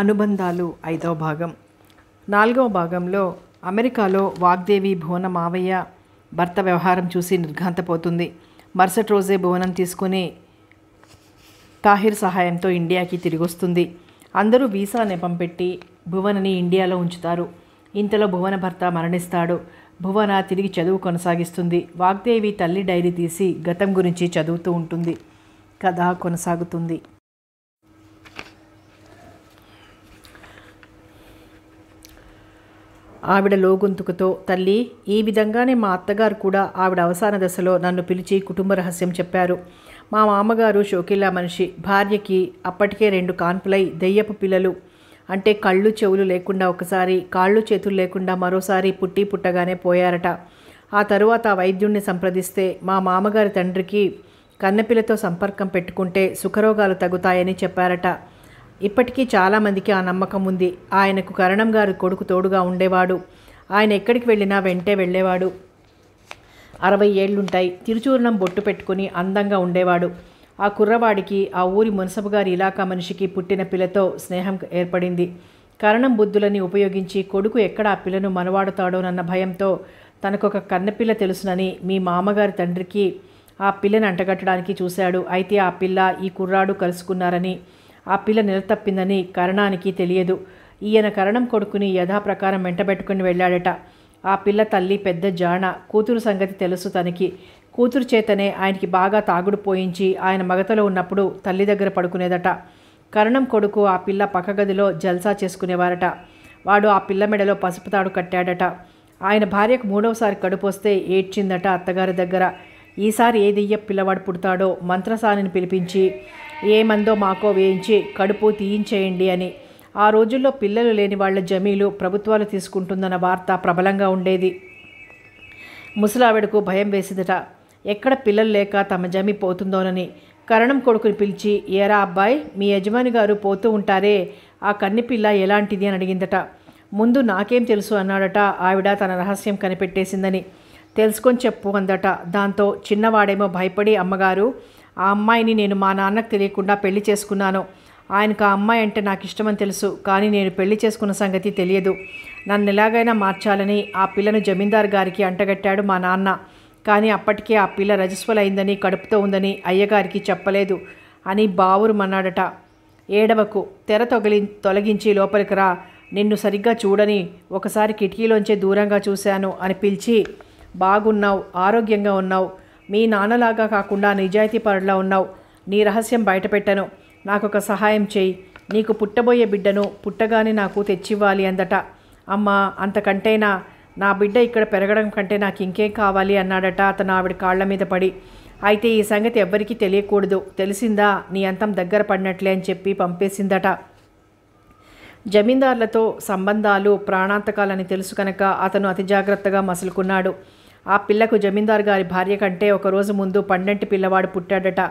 అనుబంధాలు ఐదవ భాగం నాలుగవ భాగంలో అమెరికాలో వాగ్దేవి భువన మావయ్య భర్త వ్యవహారం చూసి నిర్ఘాంతపోతుంది మరుసటి రోజే భువనం తీసుకుని తాహిర్ సహాయంతో ఇండియాకి తిరిగొస్తుంది అందరూ వీసా నెపం పెట్టి భువనని ఇండియాలో ఉంచుతారు ఇంతలో భువన భర్త మరణిస్తాడు భువన తిరిగి చదువు కొనసాగిస్తుంది వాగ్దేవి తల్లి డైరీ తీసి గతం గురించి చదువుతూ ఉంటుంది కథ కొనసాగుతుంది ఆవిడ లోగొంతుకుతో తల్లి ఈ విధంగానే మా అత్తగారు కూడా ఆవిడ అవసాన దశలో నన్ను పిలిచి కుటుంబ రహస్యం చెప్పారు మా మామగారు షోకిల్లా మనిషి భార్యకి అప్పటికే రెండు కాన్పులై దెయ్యపు పిల్లలు అంటే కళ్ళు చెవులు లేకుండా ఒకసారి కాళ్ళు చేతులు లేకుండా మరోసారి పుట్టి పుట్టగానే పోయారట ఆ తరువాత వైద్యుణ్ణి సంప్రదిస్తే మా మామగారి తండ్రికి కన్నెపిల్లతో సంపర్కం పెట్టుకుంటే సుఖరోగాలు తగ్గుతాయని చెప్పారట ఇప్పటికీ చాలామందికి ఆ నమ్మకం ఉంది ఆయనకు కరణం గారు కొడుకు తోడుగా ఉండేవాడు ఆయన ఎక్కడికి వెళ్ళినా వెంటే వెళ్ళేవాడు అరవై ఏళ్ళుంటాయి తిరుచూర్ణం బొట్టు పెట్టుకుని అందంగా ఉండేవాడు ఆ కుర్రవాడికి ఆ ఊరి మున్సబు గారి ఇలాకా మనిషికి పుట్టిన పిల్లతో స్నేహం ఏర్పడింది కరణం బుద్ధులని ఉపయోగించి కొడుకు ఎక్కడ ఆ పిల్లను మనవాడుతాడోనన్న భయంతో తనకొక కన్నపిల్ల తెలుసునని మీ మామగారి తండ్రికి ఆ పిల్లని అంటగట్టడానికి చూశాడు అయితే ఆ పిల్ల ఈ కుర్రాడు కలుసుకున్నారని ఆ పిల్ల నిలతప్పిందని కరణానికి తెలియదు ఈయన కరణం కొడుకుని యథాప్రకారం వెంటబెట్టుకుని వెళ్ళాడట ఆ పిల్ల తల్లి పెద్ద జాణ కూతురు సంగతి తెలుసు తనకి కూతురు చేతనే ఆయనకి బాగా తాగుడు పోయించి ఆయన మగతలో ఉన్నప్పుడు తల్లి దగ్గర పడుకునేదట కరణం కొడుకు ఆ పిల్ల పక్క గదిలో జల్సా చేసుకునేవారట వాడు ఆ పిల్ల మెడలో పసుపు తాడు కట్టాడట ఆయన భార్యకు మూడవసారి కడుపు వస్తే ఏడ్చిందట అత్తగారి దగ్గర ఈసారి ఏదియ్య పిల్లవాడు పుడతాడో మంత్రసానిని పిలిపించి ఏ మందో మాకో వేయించి కడుపు తీయించేయండి అని ఆ రోజుల్లో పిల్లలు లేని వాళ్ల జమీలు ప్రభుత్వాలు తీసుకుంటుందన్న వార్త ప్రబలంగా ఉండేది ముసలావిడకు భయం వేసిందట ఎక్కడ పిల్లలు లేక తమ జమి పోతుందోనని కరణం కొడుకుని పిలిచి ఏరా అబ్బాయి మీ యజమాని గారు పోతూ ఉంటారే ఆ కన్నిపిల్ల ఎలాంటిది అని అడిగిందట ముందు నాకేం తెలుసు అన్నాడట ఆవిడ తన రహస్యం కనిపెట్టేసిందని తెలుసుకొని చెప్పు అందట దాంతో చిన్నవాడేమో భయపడి అమ్మగారు ఆ అమ్మాయిని నేను మా నాన్నకు తెలియకుండా పెళ్లి చేసుకున్నాను ఆయనకు ఆ అమ్మాయి అంటే నాకు ఇష్టమని తెలుసు కానీ నేను పెళ్లి చేసుకున్న సంగతి తెలియదు నన్ను ఎలాగైనా మార్చాలని ఆ పిల్లను జమీందార్ గారికి అంటగట్టాడు మా నాన్న కానీ అప్పటికే ఆ పిల్ల రజస్వలైందని కడుపుతో ఉందని అయ్యగారికి చెప్పలేదు అని బావురు మన్నాడట ఏడవకు తెర తొగలి తొలగించి లోపలికి రా నిన్ను సరిగ్గా చూడని ఒకసారి కిటికీలోంచే దూరంగా చూశాను అని పిలిచి బాగున్నావు ఆరోగ్యంగా ఉన్నావు మీ నాన్నలాగా కాకుండా నిజాయితీ పరుడులా ఉన్నావు నీ రహస్యం బయటపెట్టను నాకొక సహాయం చేయి నీకు పుట్టబోయే బిడ్డను పుట్టగానే నాకు తెచ్చివ్వాలి అందట అమ్మ అంతకంటేనా నా బిడ్డ ఇక్కడ పెరగడం కంటే నాకు ఇంకేం కావాలి అన్నాడట అతను ఆవిడ కాళ్ల మీద పడి అయితే ఈ సంగతి ఎవ్వరికీ తెలియకూడదు తెలిసిందా నీ అంతం దగ్గర పడినట్లే అని చెప్పి పంపేసిందట జమీందార్లతో సంబంధాలు ప్రాణాంతకాలని తెలుసు కనుక అతను అతి జాగ్రత్తగా మసులుకున్నాడు ఆ పిల్లకు జమీందారు గారి భార్య కంటే ఒకరోజు ముందు పండంటి పిల్లవాడు పుట్టాడట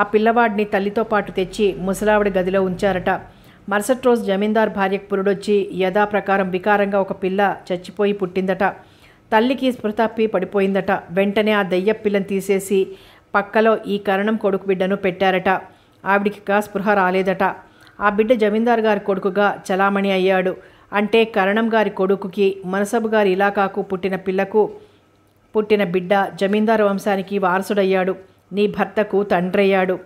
ఆ పిల్లవాడిని తల్లితో పాటు తెచ్చి ముసలావిడి గదిలో ఉంచారట మరుసటి రోజు జమీందార్ భార్యకు పురుడొచ్చి యథాప్రకారం వికారంగా ఒక పిల్ల చచ్చిపోయి పుట్టిందట తల్లికి స్మృతాప్పి పడిపోయిందట వెంటనే ఆ దయ్య పిల్లను తీసేసి పక్కలో ఈ కరణం కొడుకు బిడ్డను పెట్టారట ఆవిడికి స్పృహ రాలేదట ఆ బిడ్డ జమీందార్ గారి కొడుకుగా చలామణి అయ్యాడు అంటే కరణం గారి కొడుకుకి మనసబు గారి ఇలాకాకు పుట్టిన పిల్లకు పుట్టిన బిడ్డ జమీందారు వంశానికి వారసుడయ్యాడు నీ భర్తకు తండ్రయ్యాడు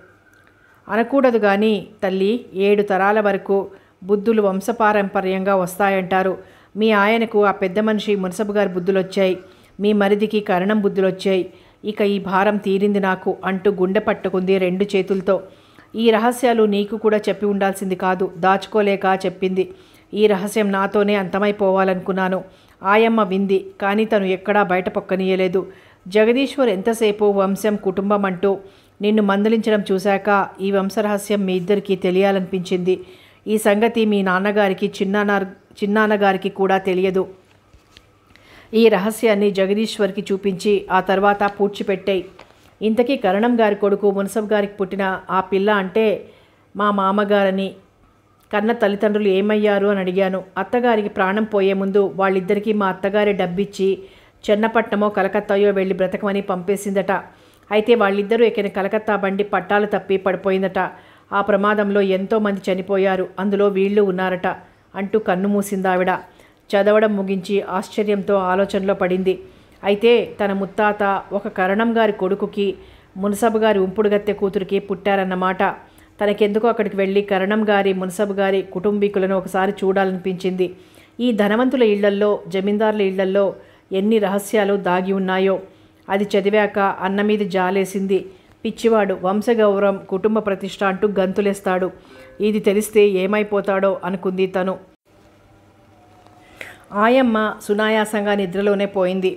అనకూడదు కానీ తల్లి ఏడు తరాల వరకు బుద్ధులు వంశపారంపర్యంగా వస్తాయంటారు మీ ఆయనకు ఆ పెద్ద మనిషి మునసబు గారి బుద్ధులొచ్చాయి మీ మరిదికి కరణం బుద్ధులొచ్చాయి ఇక ఈ భారం తీరింది నాకు అంటూ గుండె పట్టుకుంది రెండు చేతులతో ఈ రహస్యాలు నీకు కూడా చెప్పి ఉండాల్సింది కాదు దాచుకోలేక చెప్పింది ఈ రహస్యం నాతోనే అంతమైపోవాలనుకున్నాను ఆయమ్మ వింది కానీ తను ఎక్కడా బయట పొక్కనీయలేదు జగదీశ్వర్ ఎంతసేపు వంశం కుటుంబం అంటూ నిన్ను మందలించడం చూశాక ఈ వంశరహస్యం మీ ఇద్దరికీ తెలియాలనిపించింది ఈ సంగతి మీ నాన్నగారికి చిన్నాన్న చిన్నాన్నగారికి కూడా తెలియదు ఈ రహస్యాన్ని జగదీశ్వర్కి చూపించి ఆ తర్వాత పూడ్చిపెట్టాయి ఇంతకీ కరణం గారి కొడుకు మునసబ్ గారికి పుట్టిన ఆ పిల్ల అంటే మా మామగారని కన్న తల్లిదండ్రులు ఏమయ్యారు అని అడిగాను అత్తగారికి ప్రాణం పోయే ముందు వాళ్ళిద్దరికీ మా అత్తగారి డబ్బిచ్చి చెన్నపట్నమో కలకత్తాయో వెళ్ళి బ్రతకమని పంపేసిందట అయితే వాళ్ళిద్దరూ ఎక్కిన కలకత్తా బండి పట్టాలు తప్పి పడిపోయిందట ఆ ప్రమాదంలో ఎంతోమంది చనిపోయారు అందులో వీళ్ళు ఉన్నారట అంటూ కన్ను మూసిందావిడ చదవడం ముగించి ఆశ్చర్యంతో ఆలోచనలో పడింది అయితే తన ముత్తాత ఒక కరణం గారి కొడుకుకి మునసబు గారి ఉంపుడుగత్తె కూతురికి పుట్టారన్నమాట తనకెందుకో అక్కడికి వెళ్ళి కరణం గారి మున్సబ్ గారి కుటుంబీకులను ఒకసారి చూడాలనిపించింది ఈ ధనవంతుల ఇళ్లల్లో జమీందారుల ఇళ్లల్లో ఎన్ని రహస్యాలు దాగి ఉన్నాయో అది చదివాక అన్న మీద జాలేసింది పిచ్చివాడు వంశగౌరవం కుటుంబ ప్రతిష్ట అంటూ గంతులేస్తాడు ఇది తెలిస్తే ఏమైపోతాడో అనుకుంది తను ఆయమ్మ సునాయాసంగా నిద్రలోనే పోయింది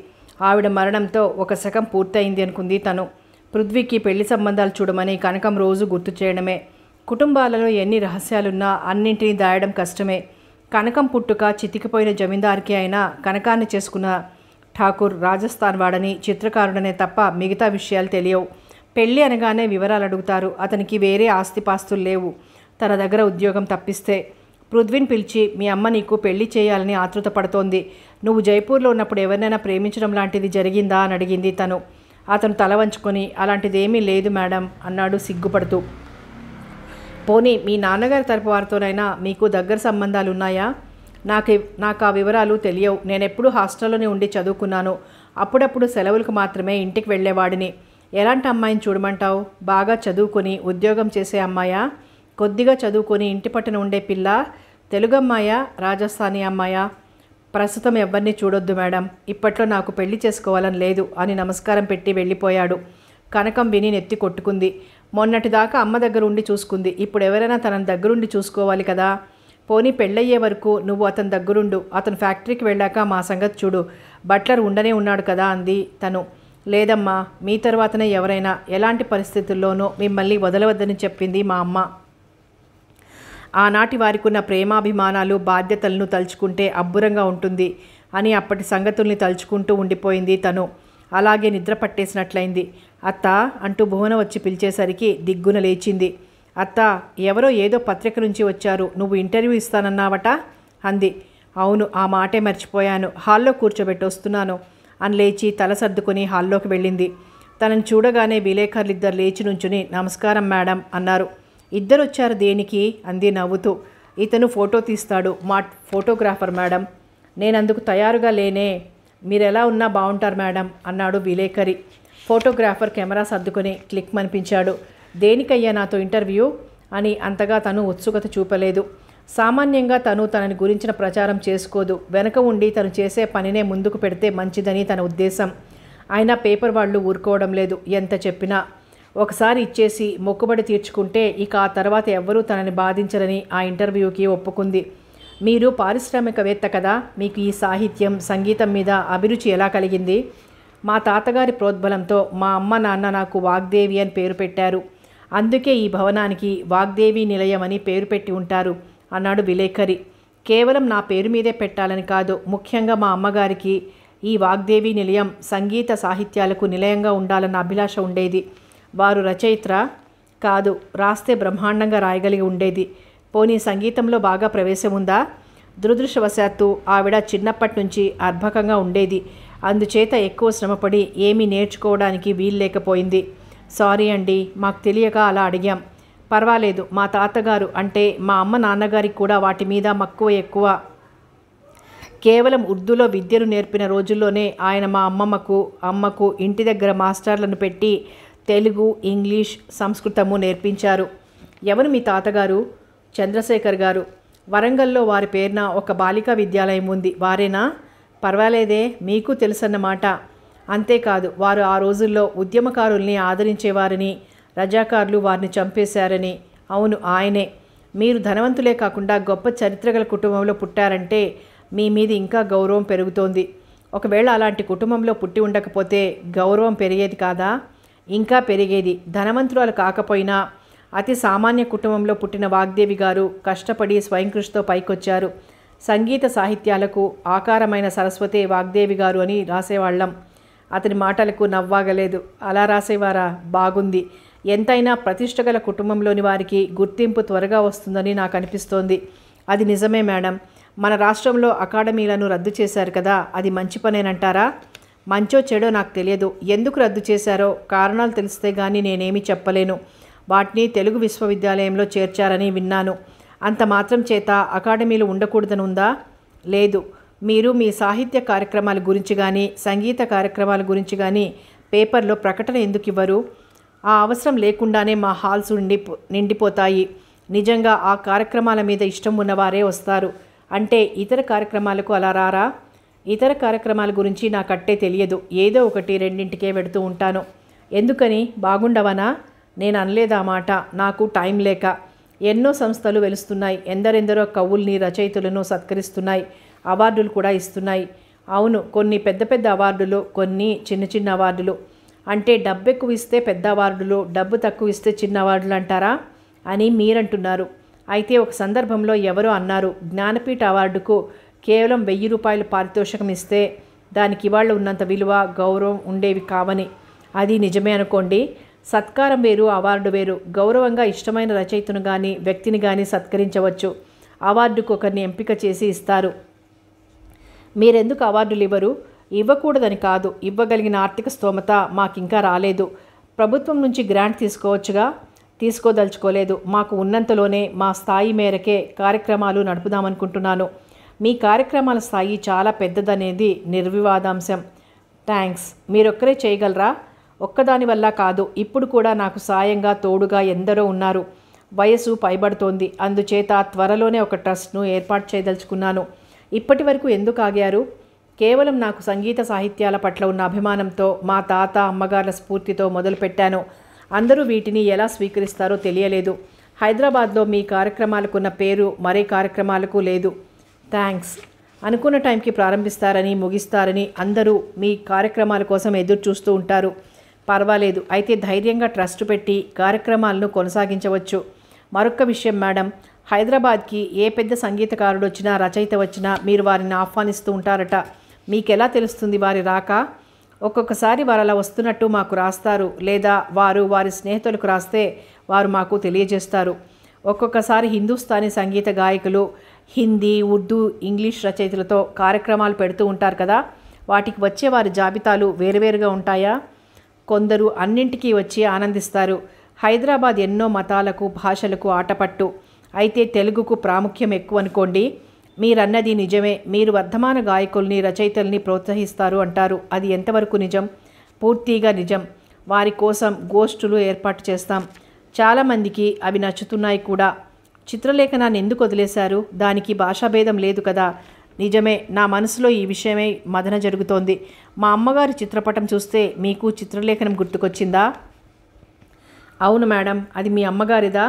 ఆవిడ మరణంతో ఒక శకం పూర్తయింది అనుకుంది తను పృథ్వీకి పెళ్లి సంబంధాలు చూడమని కనకం రోజు గుర్తు చేయడమే కుటుంబాలలో ఎన్ని రహస్యాలున్నా అన్నింటినీ దాయడం కష్టమే కనకం పుట్టుక చితికిపోయిన జమీందారికి అయినా కనకాన్ని చేసుకున్న ఠాకూర్ రాజస్థాన్ వాడని చిత్రకారుడనే తప్ప మిగతా విషయాలు తెలియవు పెళ్ళి అనగానే వివరాలు అడుగుతారు అతనికి వేరే ఆస్తిపాస్తులు లేవు తన దగ్గర ఉద్యోగం తప్పిస్తే పృథ్వీని పిలిచి మీ అమ్మ నీకు పెళ్లి చేయాలని ఆతృత పడుతోంది నువ్వు జైపూర్లో ఉన్నప్పుడు ఎవరినైనా ప్రేమించడం లాంటిది జరిగిందా అని అడిగింది తను అతను తల వంచుకొని అలాంటిదేమీ లేదు మేడం అన్నాడు సిగ్గుపడుతూ పోనీ మీ నాన్నగారి తరపు వారితోనైనా మీకు దగ్గర సంబంధాలు ఉన్నాయా నాకు నాకు ఆ వివరాలు తెలియవు ఎప్పుడు హాస్టల్లోనే ఉండి చదువుకున్నాను అప్పుడప్పుడు సెలవులకు మాత్రమే ఇంటికి వెళ్ళేవాడిని ఎలాంటి అమ్మాయిని చూడమంటావు బాగా చదువుకొని ఉద్యోగం చేసే అమ్మాయా కొద్దిగా చదువుకొని ఇంటి పట్టున ఉండే పిల్ల తెలుగు అమ్మాయా రాజస్థానీ అమ్మాయా ప్రస్తుతం ఎవరిని చూడొద్దు మేడం ఇప్పట్లో నాకు పెళ్లి చేసుకోవాలని లేదు అని నమస్కారం పెట్టి వెళ్ళిపోయాడు కనకం విని నెత్తి కొట్టుకుంది మొన్నటిదాకా అమ్మ దగ్గర ఉండి చూసుకుంది ఇప్పుడు ఎవరైనా తన దగ్గరుండి చూసుకోవాలి కదా పోనీ పెళ్ళయ్యే వరకు నువ్వు అతని దగ్గరుండు అతను ఫ్యాక్టరీకి వెళ్ళాక మా సంగతి చూడు బట్లర్ ఉండనే ఉన్నాడు కదా అంది తను లేదమ్మా మీ తర్వాతనే ఎవరైనా ఎలాంటి పరిస్థితుల్లోనూ మిమ్మల్ని వదలవద్దని చెప్పింది మా అమ్మ ఆనాటి వారికున్న ప్రేమాభిమానాలు బాధ్యతలను తలుచుకుంటే అబ్బురంగా ఉంటుంది అని అప్పటి సంగతుల్ని తలుచుకుంటూ ఉండిపోయింది తను అలాగే నిద్ర పట్టేసినట్లయింది అత్త అంటూ భువన వచ్చి పిలిచేసరికి దిగ్గున లేచింది అత్త ఎవరో ఏదో పత్రిక నుంచి వచ్చారు నువ్వు ఇంటర్వ్యూ ఇస్తానన్నావట అంది అవును ఆ మాటే మర్చిపోయాను హాల్లో కూర్చోబెట్టి వస్తున్నాను అని లేచి తల సర్దుకుని హాల్లోకి వెళ్ళింది తనని చూడగానే విలేకరులిద్దరు లేచి నుంచుని నమస్కారం మేడం అన్నారు ఇద్దరు వచ్చారు దేనికి అంది నవ్వుతూ ఇతను ఫోటో తీస్తాడు మా ఫోటోగ్రాఫర్ మేడం నేను అందుకు తయారుగా లేనే మీరెలా ఉన్నా బాగుంటారు మేడం అన్నాడు విలేకరి ఫోటోగ్రాఫర్ కెమెరా సర్దుకొని క్లిక్ అనిపించాడు దేనికయ్యా నాతో ఇంటర్వ్యూ అని అంతగా తను ఉత్సుకత చూపలేదు సామాన్యంగా తను తనని గురించిన ప్రచారం చేసుకోదు వెనక ఉండి తను చేసే పనినే ముందుకు పెడితే మంచిదని తన ఉద్దేశం అయినా పేపర్ వాళ్ళు ఊరుకోవడం లేదు ఎంత చెప్పినా ఒకసారి ఇచ్చేసి మొక్కుబడి తీర్చుకుంటే ఇక ఆ తర్వాత ఎవ్వరూ తనని బాధించరని ఆ ఇంటర్వ్యూకి ఒప్పుకుంది మీరు పారిశ్రామికవేత్త కదా మీకు ఈ సాహిత్యం సంగీతం మీద అభిరుచి ఎలా కలిగింది మా తాతగారి ప్రోద్బలంతో మా అమ్మ నాన్న నాకు వాగ్దేవి అని పేరు పెట్టారు అందుకే ఈ భవనానికి వాగ్దేవి నిలయం అని పేరు పెట్టి ఉంటారు అన్నాడు విలేకరి కేవలం నా పేరు మీదే పెట్టాలని కాదు ముఖ్యంగా మా అమ్మగారికి ఈ వాగ్దేవి నిలయం సంగీత సాహిత్యాలకు నిలయంగా ఉండాలన్న అభిలాష ఉండేది వారు రచయిత్ర కాదు రాస్తే బ్రహ్మాండంగా రాయగలిగి ఉండేది పోనీ సంగీతంలో బాగా ప్రవేశం ఉందా దురదృష్టవశాత్తు ఆవిడ చిన్నప్పటి నుంచి అర్భకంగా ఉండేది అందుచేత ఎక్కువ శ్రమపడి ఏమీ నేర్చుకోవడానికి వీల్లేకపోయింది సారీ అండి మాకు తెలియక అలా అడిగాం పర్వాలేదు మా తాతగారు అంటే మా అమ్మ నాన్నగారికి కూడా వాటి మీద మక్కువ ఎక్కువ కేవలం ఉర్దూలో విద్యను నేర్పిన రోజుల్లోనే ఆయన మా అమ్మమ్మకు అమ్మకు ఇంటి దగ్గర మాస్టర్లను పెట్టి తెలుగు ఇంగ్లీష్ సంస్కృతము నేర్పించారు ఎవరు మీ తాతగారు చంద్రశేఖర్ గారు వరంగల్లో వారి పేరున ఒక బాలికా విద్యాలయం ఉంది వారేనా పర్వాలేదే మీకు తెలుసన్నమాట అంతేకాదు వారు ఆ రోజుల్లో ఉద్యమకారుల్ని ఆదరించేవారని రజాకారులు వారిని చంపేశారని అవును ఆయనే మీరు ధనవంతులే కాకుండా గొప్ప చరిత్ర గల కుటుంబంలో పుట్టారంటే మీ మీద ఇంకా గౌరవం పెరుగుతోంది ఒకవేళ అలాంటి కుటుంబంలో పుట్టి ఉండకపోతే గౌరవం పెరిగేది కాదా ఇంకా పెరిగేది ధనవంతురాలు కాకపోయినా అతి సామాన్య కుటుంబంలో పుట్టిన వాగ్దేవి గారు కష్టపడి స్వయంకృషితో పైకొచ్చారు సంగీత సాహిత్యాలకు ఆకారమైన సరస్వతే వాగ్దేవి గారు అని రాసేవాళ్ళం అతని మాటలకు నవ్వాగలేదు అలా రాసేవారా బాగుంది ఎంతైనా ప్రతిష్ట కుటుంబంలోని వారికి గుర్తింపు త్వరగా వస్తుందని నాకు అనిపిస్తోంది అది నిజమే మేడం మన రాష్ట్రంలో అకాడమీలను రద్దు చేశారు కదా అది మంచి పనేనంటారా మంచో చెడో నాకు తెలియదు ఎందుకు రద్దు చేశారో కారణాలు తెలిస్తే కానీ నేనేమీ చెప్పలేను వాటిని తెలుగు విశ్వవిద్యాలయంలో చేర్చారని విన్నాను అంత మాత్రం చేత అకాడమీలు ఉండకూడదనుందా లేదు మీరు మీ సాహిత్య కార్యక్రమాల గురించి కానీ సంగీత కార్యక్రమాల గురించి కానీ పేపర్లో ప్రకటన ఎందుకు ఇవ్వరు ఆ అవసరం లేకుండానే మా హాల్స్ నిండి నిండిపోతాయి నిజంగా ఆ కార్యక్రమాల మీద ఇష్టం ఉన్నవారే వస్తారు అంటే ఇతర కార్యక్రమాలకు అలా రారా ఇతర కార్యక్రమాల గురించి నాకట్టే తెలియదు ఏదో ఒకటి రెండింటికే పెడుతూ ఉంటాను ఎందుకని బాగుండవనా నేను అనలేదా మాట నాకు టైం లేక ఎన్నో సంస్థలు వెలుస్తున్నాయి ఎందరెందరో కవుల్ని రచయితలను సత్కరిస్తున్నాయి అవార్డులు కూడా ఇస్తున్నాయి అవును కొన్ని పెద్ద పెద్ద అవార్డులు కొన్ని చిన్న చిన్న అవార్డులు అంటే డబ్బు ఎక్కువ ఇస్తే పెద్ద అవార్డులు డబ్బు తక్కువ ఇస్తే చిన్న అవార్డులు అంటారా అని మీరంటున్నారు అయితే ఒక సందర్భంలో ఎవరో అన్నారు జ్ఞానపీఠ అవార్డుకు కేవలం వెయ్యి రూపాయలు పారితోషికం ఇస్తే దానికి ఇవాళ ఉన్నంత విలువ గౌరవం ఉండేవి కావని అది నిజమే అనుకోండి సత్కారం వేరు అవార్డు వేరు గౌరవంగా ఇష్టమైన రచయితను కానీ వ్యక్తిని కానీ సత్కరించవచ్చు అవార్డుకు ఒకరిని ఎంపిక చేసి ఇస్తారు మీరెందుకు అవార్డులు ఇవ్వరు ఇవ్వకూడదని కాదు ఇవ్వగలిగిన ఆర్థిక స్తోమత మాకింకా రాలేదు ప్రభుత్వం నుంచి గ్రాంట్ తీసుకోవచ్చుగా తీసుకోదలుచుకోలేదు మాకు ఉన్నంతలోనే మా స్థాయి మేరకే కార్యక్రమాలు నడుపుదామనుకుంటున్నాను మీ కార్యక్రమాల స్థాయి చాలా పెద్దదనేది నిర్వివాదాంశం థ్యాంక్స్ మీరొక్కరే చేయగలరా ఒక్కదాని వల్ల కాదు ఇప్పుడు కూడా నాకు సాయంగా తోడుగా ఎందరో ఉన్నారు వయసు పైబడుతోంది అందుచేత త్వరలోనే ఒక ట్రస్ట్ను ఏర్పాటు చేయదలుచుకున్నాను ఇప్పటి వరకు ఎందుకు ఆగారు కేవలం నాకు సంగీత సాహిత్యాల పట్ల ఉన్న అభిమానంతో మా తాత అమ్మగారుల స్ఫూర్తితో మొదలుపెట్టాను అందరూ వీటిని ఎలా స్వీకరిస్తారో తెలియలేదు హైదరాబాద్లో మీ కార్యక్రమాలకున్న పేరు మరే కార్యక్రమాలకు లేదు థ్యాంక్స్ అనుకున్న టైంకి ప్రారంభిస్తారని ముగిస్తారని అందరూ మీ కార్యక్రమాల కోసం ఎదురు చూస్తూ ఉంటారు పర్వాలేదు అయితే ధైర్యంగా ట్రస్ట్ పెట్టి కార్యక్రమాలను కొనసాగించవచ్చు మరొక విషయం మేడం హైదరాబాద్కి ఏ పెద్ద సంగీతకారుడు వచ్చినా రచయిత వచ్చినా మీరు వారిని ఆహ్వానిస్తూ ఉంటారట మీకెలా తెలుస్తుంది వారి రాక ఒక్కొక్కసారి వారు అలా వస్తున్నట్టు మాకు రాస్తారు లేదా వారు వారి స్నేహితులకు రాస్తే వారు మాకు తెలియజేస్తారు ఒక్కొక్కసారి హిందుస్థానీ సంగీత గాయకులు హిందీ ఉర్దూ ఇంగ్లీష్ రచయితలతో కార్యక్రమాలు పెడుతూ ఉంటారు కదా వాటికి వచ్చే వారి జాబితాలు వేరువేరుగా ఉంటాయా కొందరు అన్నింటికీ వచ్చి ఆనందిస్తారు హైదరాబాద్ ఎన్నో మతాలకు భాషలకు ఆటపట్టు అయితే తెలుగుకు ప్రాముఖ్యం ఎక్కువ అనుకోండి మీరన్నది నిజమే మీరు వర్ధమాన గాయకుల్ని రచయితల్ని ప్రోత్సహిస్తారు అంటారు అది ఎంతవరకు నిజం పూర్తిగా నిజం వారి కోసం గోష్ఠులు ఏర్పాటు చేస్తాం చాలామందికి అవి నచ్చుతున్నాయి కూడా చిత్రలేఖనాన్ని ఎందుకు వదిలేశారు దానికి భాషాభేదం లేదు కదా నిజమే నా మనసులో ఈ విషయమే మదన జరుగుతోంది మా అమ్మగారి చిత్రపటం చూస్తే మీకు చిత్రలేఖనం గుర్తుకొచ్చిందా అవును మేడం అది మీ అమ్మగారిదా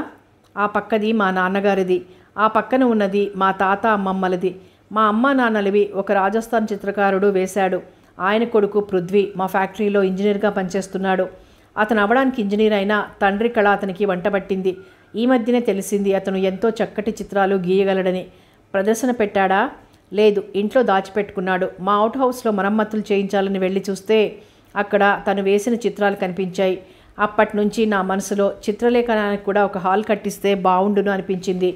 ఆ పక్కది మా నాన్నగారిది ఆ పక్కన ఉన్నది మా తాత అమ్మమ్మలది మా అమ్మ నాన్నలవి ఒక రాజస్థాన్ చిత్రకారుడు వేశాడు ఆయన కొడుకు పృథ్వీ మా ఫ్యాక్టరీలో ఇంజనీర్గా పనిచేస్తున్నాడు అతను అవడానికి ఇంజనీర్ అయినా తండ్రి కళ అతనికి వంట పట్టింది ఈ మధ్యనే తెలిసింది అతను ఎంతో చక్కటి చిత్రాలు గీయగలడని ప్రదర్శన పెట్టాడా లేదు ఇంట్లో దాచిపెట్టుకున్నాడు మా అవుట్ హౌస్లో మరమ్మతులు చేయించాలని వెళ్ళి చూస్తే అక్కడ తను వేసిన చిత్రాలు కనిపించాయి అప్పటి నుంచి నా మనసులో చిత్రలేఖనానికి కూడా ఒక హాల్ కట్టిస్తే బాగుండును అనిపించింది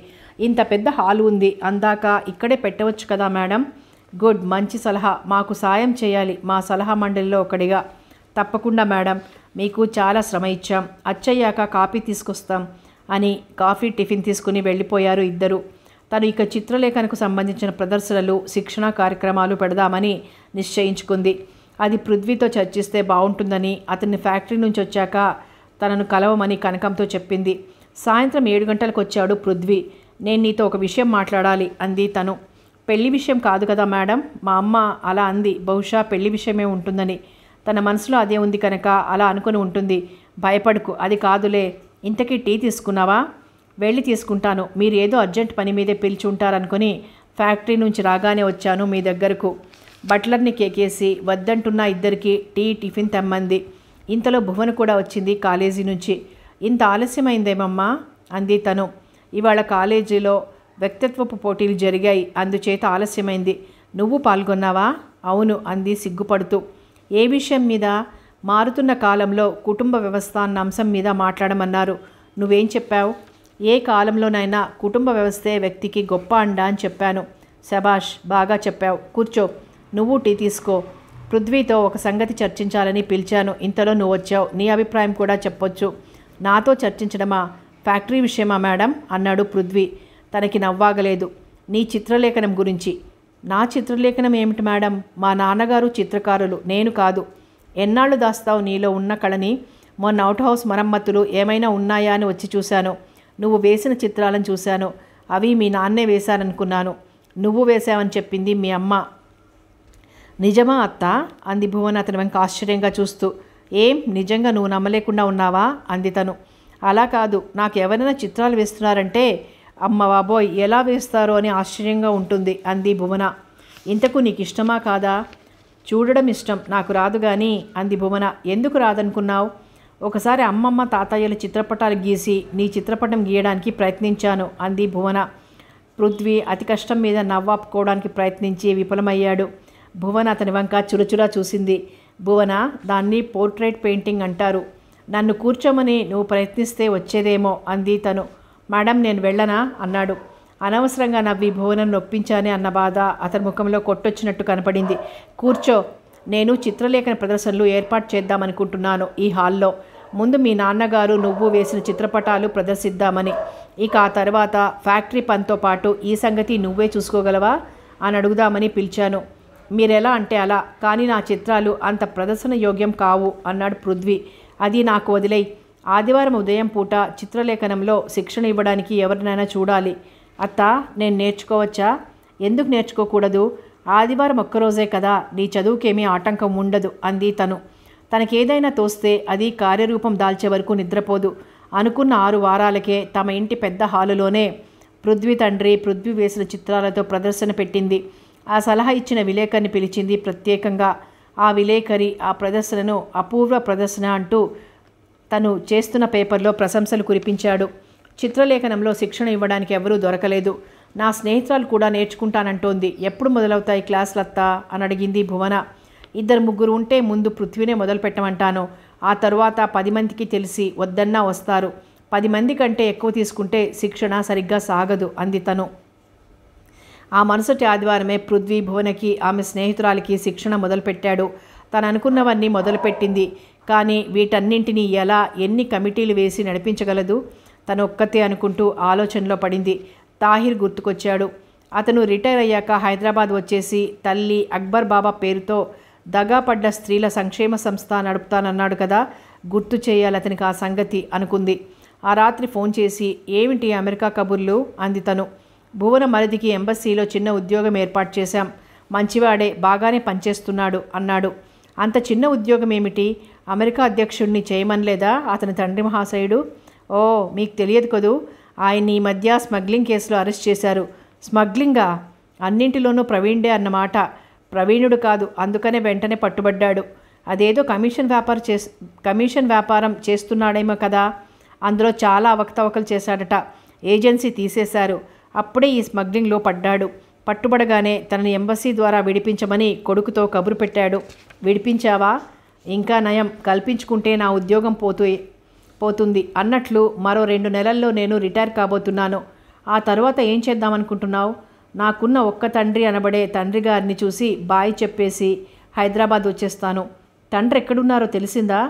ఇంత పెద్ద హాల్ ఉంది అందాక ఇక్కడే పెట్టవచ్చు కదా మేడం గుడ్ మంచి సలహా మాకు సాయం చేయాలి మా సలహా మండలిలో ఒకడిగా తప్పకుండా మేడం మీకు చాలా శ్రమ ఇచ్చాం అచ్చయ్యాక కాపీ తీసుకొస్తాం అని కాఫీ టిఫిన్ తీసుకుని వెళ్ళిపోయారు ఇద్దరు తను ఇక చిత్రలేఖనకు సంబంధించిన ప్రదర్శనలు శిక్షణా కార్యక్రమాలు పెడదామని నిశ్చయించుకుంది అది పృథ్వీతో చర్చిస్తే బాగుంటుందని అతన్ని ఫ్యాక్టరీ నుంచి వచ్చాక తనను కలవమని కనకంతో చెప్పింది సాయంత్రం ఏడు గంటలకు వచ్చాడు పృథ్వీ నేను నీతో ఒక విషయం మాట్లాడాలి అంది తను పెళ్లి విషయం కాదు కదా మేడం మా అమ్మ అలా అంది బహుశా పెళ్లి విషయమే ఉంటుందని తన మనసులో అదే ఉంది కనుక అలా అనుకుని ఉంటుంది భయపడకు అది కాదులే ఇంతకీ టీ తీసుకున్నావా వెళ్ళి తీసుకుంటాను మీరు ఏదో అర్జెంట్ పని మీదే పిలిచి ఉంటారనుకుని ఫ్యాక్టరీ నుంచి రాగానే వచ్చాను మీ దగ్గరకు బట్లర్ని కేకేసి వద్దంటున్న ఇద్దరికి టీ టిఫిన్ తెమ్మంది ఇంతలో భువన కూడా వచ్చింది కాలేజీ నుంచి ఇంత ఆలస్యమైందేమమ్మా అంది తను ఇవాళ కాలేజీలో వ్యక్తిత్వపు పోటీలు జరిగాయి అందుచేత ఆలస్యమైంది నువ్వు పాల్గొన్నావా అవును అంది సిగ్గుపడుతూ ఏ విషయం మీద మారుతున్న కాలంలో కుటుంబ వ్యవస్థ అన్న అంశం మీద మాట్లాడమన్నారు నువ్వేం చెప్పావు ఏ కాలంలోనైనా కుటుంబ వ్యవస్థే వ్యక్తికి గొప్ప అండ అని చెప్పాను శభాష్ బాగా చెప్పావు కూర్చో నువ్వు టీ తీసుకో పృథ్వీతో ఒక సంగతి చర్చించాలని పిలిచాను ఇంతలో నువ్వు వచ్చావు నీ అభిప్రాయం కూడా చెప్పొచ్చు నాతో చర్చించడమా ఫ్యాక్టరీ విషయమా మేడం అన్నాడు పృథ్వీ తనకి నవ్వాగలేదు నీ చిత్రలేఖనం గురించి నా చిత్రలేఖనం ఏమిటి మేడం మా నాన్నగారు చిత్రకారులు నేను కాదు ఎన్నాళ్ళు దాస్తావు నీలో ఉన్న కళని మొన్న అవుట్ హౌస్ మరమ్మతులు ఏమైనా ఉన్నాయా అని వచ్చి చూశాను నువ్వు వేసిన చిత్రాలను చూశాను అవి మీ నాన్నే వేశారనుకున్నాను నువ్వు వేశావని చెప్పింది మీ అమ్మ నిజమా అత్త అంది భువన్ అతని వెంక ఆశ్చర్యంగా చూస్తూ ఏం నిజంగా నువ్వు నమ్మలేకుండా ఉన్నావా అంది తను అలా కాదు నాకు ఎవరైనా చిత్రాలు వేస్తున్నారంటే అమ్మ బాబోయ్ ఎలా వేస్తారో అని ఆశ్చర్యంగా ఉంటుంది అంది భువన ఇంతకు నీకు ఇష్టమా కాదా చూడడం ఇష్టం నాకు రాదు కానీ అంది భువన ఎందుకు రాదనుకున్నావు ఒకసారి అమ్మమ్మ తాతయ్యల చిత్రపటాలు గీసి నీ చిత్రపటం గీయడానికి ప్రయత్నించాను అంది భువన పృథ్వీ అతి కష్టం మీద నవ్వాపుకోవడానికి ప్రయత్నించి విఫలమయ్యాడు భువన అతని వంక చురుచురా చూసింది భువన దాన్ని పోర్ట్రైట్ పెయింటింగ్ అంటారు నన్ను కూర్చోమని నువ్వు ప్రయత్నిస్తే వచ్చేదేమో అంది తను మేడం నేను వెళ్ళనా అన్నాడు అనవసరంగా నవ్వి భువనం నొప్పించానే అన్న బాధ అతని ముఖంలో కొట్టొచ్చినట్టు కనపడింది కూర్చో నేను చిత్రలేఖన ప్రదర్శనలు ఏర్పాటు చేద్దామనుకుంటున్నాను ఈ హాల్లో ముందు మీ నాన్నగారు నువ్వు వేసిన చిత్రపటాలు ప్రదర్శిద్దామని ఇక ఆ తర్వాత ఫ్యాక్టరీ పనితో పాటు ఈ సంగతి నువ్వే చూసుకోగలవా అని అడుగుదామని పిలిచాను మీరెలా అంటే అలా కానీ నా చిత్రాలు అంత ప్రదర్శన యోగ్యం కావు అన్నాడు పృథ్వీ అది నాకు వదిలేయి ఆదివారం ఉదయం పూట చిత్రలేఖనంలో శిక్షణ ఇవ్వడానికి ఎవరినైనా చూడాలి అత్త నేను నేర్చుకోవచ్చా ఎందుకు నేర్చుకోకూడదు ఆదివారం ఒక్కరోజే కదా నీ చదువుకేమీ ఆటంకం ఉండదు అంది తను తనకేదైనా తోస్తే అది కార్యరూపం దాల్చే వరకు నిద్రపోదు అనుకున్న ఆరు వారాలకే తమ ఇంటి పెద్ద హాలులోనే పృథ్వీ తండ్రి పృథ్వీ వేసిన చిత్రాలతో ప్రదర్శన పెట్టింది ఆ సలహా ఇచ్చిన విలేకరిని పిలిచింది ప్రత్యేకంగా ఆ విలేకరి ఆ ప్రదర్శనను అపూర్వ ప్రదర్శన అంటూ తను చేస్తున్న పేపర్లో ప్రశంసలు కురిపించాడు చిత్రలేఖనంలో శిక్షణ ఇవ్వడానికి ఎవరూ దొరకలేదు నా స్నేహితురాలు కూడా నేర్చుకుంటానంటోంది ఎప్పుడు మొదలవుతాయి క్లాసులత్తా అని అడిగింది భువన ఇద్దరు ముగ్గురు ఉంటే ముందు పృథ్వీనే మొదలు పెట్టమంటాను ఆ తరువాత పది మందికి తెలిసి వద్దన్నా వస్తారు పది మంది కంటే ఎక్కువ తీసుకుంటే శిక్షణ సరిగ్గా సాగదు అంది తను ఆ మరుసటి ఆదివారమే పృథ్వీ భువనకి ఆమె స్నేహితురాలికి శిక్షణ మొదలుపెట్టాడు తను అనుకున్నవన్నీ మొదలుపెట్టింది కానీ వీటన్నింటినీ ఎలా ఎన్ని కమిటీలు వేసి నడిపించగలదు తను ఒక్కతే అనుకుంటూ ఆలోచనలో పడింది తాహిర్ గుర్తుకొచ్చాడు అతను రిటైర్ అయ్యాక హైదరాబాద్ వచ్చేసి తల్లి అక్బర్ బాబా పేరుతో దగాపడ్డ స్త్రీల సంక్షేమ సంస్థ నడుపుతానన్నాడు కదా గుర్తు చేయాలి అతనికి ఆ సంగతి అనుకుంది ఆ రాత్రి ఫోన్ చేసి ఏమిటి అమెరికా కబుర్లు అంది తను భువన మరిదికి ఎంబసీలో చిన్న ఉద్యోగం ఏర్పాటు చేశాం మంచివాడే బాగానే పనిచేస్తున్నాడు అన్నాడు అంత చిన్న ఉద్యోగం ఏమిటి అమెరికా అధ్యక్షుడిని చేయమనలేదా అతని తండ్రి మహాశయుడు ఓ మీకు తెలియదు కదూ ఆయన్ని ఈ మధ్య స్మగ్లింగ్ కేసులో అరెస్ట్ చేశారు స్మగ్లింగా అన్నింటిలోనూ ప్రవీణ్డే అన్నమాట ప్రవీణుడు కాదు అందుకనే వెంటనే పట్టుబడ్డాడు అదేదో కమిషన్ వ్యాపార చే కమిషన్ వ్యాపారం చేస్తున్నాడేమో కదా అందులో చాలా అవకతవకలు చేశాడట ఏజెన్సీ తీసేశారు అప్పుడే ఈ స్మగ్లింగ్లో పడ్డాడు పట్టుబడగానే తనని ఎంబసీ ద్వారా విడిపించమని కొడుకుతో కబురు పెట్టాడు విడిపించావా ఇంకా నయం కల్పించుకుంటే నా ఉద్యోగం పోతూ పోతుంది అన్నట్లు మరో రెండు నెలల్లో నేను రిటైర్ కాబోతున్నాను ఆ తర్వాత ఏం చేద్దామనుకుంటున్నావు నాకున్న ఒక్క తండ్రి అనబడే తండ్రి గారిని చూసి బాయ్ చెప్పేసి హైదరాబాద్ వచ్చేస్తాను తండ్రి ఎక్కడున్నారో తెలిసిందా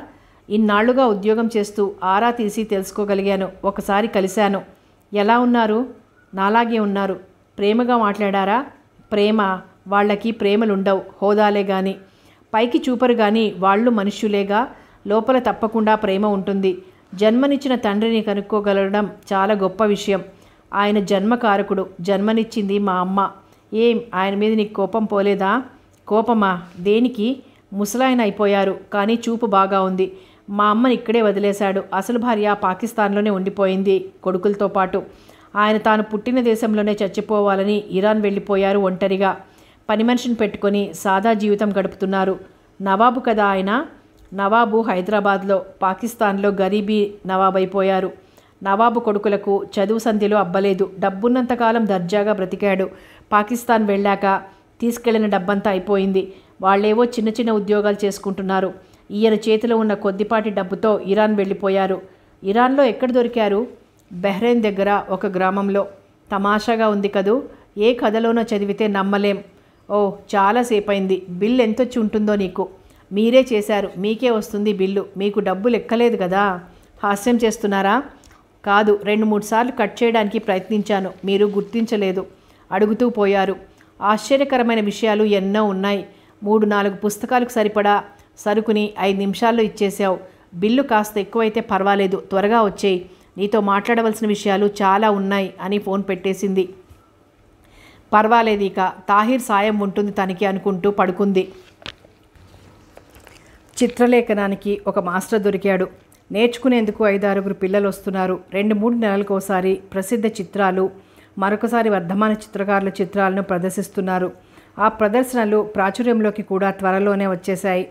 ఇన్నాళ్లుగా ఉద్యోగం చేస్తూ ఆరా తీసి తెలుసుకోగలిగాను ఒకసారి కలిశాను ఎలా ఉన్నారు నాలాగే ఉన్నారు ప్రేమగా మాట్లాడారా ప్రేమ వాళ్ళకి ప్రేమలుండవు హోదాలే కానీ పైకి చూపరు కానీ వాళ్ళు మనుష్యులేగా లోపల తప్పకుండా ప్రేమ ఉంటుంది జన్మనిచ్చిన తండ్రిని కనుక్కోగలడం చాలా గొప్ప విషయం ఆయన జన్మకారకుడు జన్మనిచ్చింది మా అమ్మ ఏం ఆయన మీద నీకు కోపం పోలేదా కోపమా దేనికి ముసలాయన అయిపోయారు కానీ చూపు బాగా ఉంది మా అమ్మని ఇక్కడే వదిలేశాడు అసలు భార్య పాకిస్తాన్లోనే ఉండిపోయింది కొడుకులతో పాటు ఆయన తాను పుట్టిన దేశంలోనే చచ్చిపోవాలని ఇరాన్ వెళ్ళిపోయారు ఒంటరిగా పని మనిషిని పెట్టుకొని సాదా జీవితం గడుపుతున్నారు నవాబు కదా ఆయన నవాబు హైదరాబాద్లో పాకిస్తాన్లో గరీబీ నవాబు అయిపోయారు నవాబు కొడుకులకు చదువు సంధిలో అబ్బలేదు డబ్బున్నంతకాలం దర్జాగా బ్రతికాడు పాకిస్తాన్ వెళ్ళాక తీసుకెళ్లిన డబ్బంతా అయిపోయింది వాళ్ళేవో చిన్న చిన్న ఉద్యోగాలు చేసుకుంటున్నారు ఈయన చేతిలో ఉన్న కొద్దిపాటి డబ్బుతో ఇరాన్ వెళ్ళిపోయారు ఇరాన్లో ఎక్కడ దొరికారు బెహ్రెయిన్ దగ్గర ఒక గ్రామంలో తమాషాగా ఉంది కదూ ఏ కథలోనో చదివితే నమ్మలేం ఓ చాలాసేపు అయింది బిల్ ఎంతొచ్చి ఉంటుందో నీకు మీరే చేశారు మీకే వస్తుంది బిల్లు మీకు డబ్బు లెక్కలేదు కదా హాస్యం చేస్తున్నారా కాదు రెండు మూడు సార్లు కట్ చేయడానికి ప్రయత్నించాను మీరు గుర్తించలేదు అడుగుతూ పోయారు ఆశ్చర్యకరమైన విషయాలు ఎన్నో ఉన్నాయి మూడు నాలుగు పుస్తకాలకు సరిపడా సరుకుని ఐదు నిమిషాల్లో ఇచ్చేసావు బిల్లు కాస్త ఎక్కువైతే పర్వాలేదు త్వరగా వచ్చేయి నీతో మాట్లాడవలసిన విషయాలు చాలా ఉన్నాయి అని ఫోన్ పెట్టేసింది పర్వాలేదు ఇక తాహిర్ సాయం ఉంటుంది తనకి అనుకుంటూ పడుకుంది చిత్రలేఖనానికి ఒక మాస్టర్ దొరికాడు నేర్చుకునేందుకు ఐదారుగురు పిల్లలు వస్తున్నారు రెండు మూడు నెలలకోసారి ప్రసిద్ధ చిత్రాలు మరొకసారి వర్ధమాన చిత్రకారుల చిత్రాలను ప్రదర్శిస్తున్నారు ఆ ప్రదర్శనలు ప్రాచుర్యంలోకి కూడా త్వరలోనే వచ్చేశాయి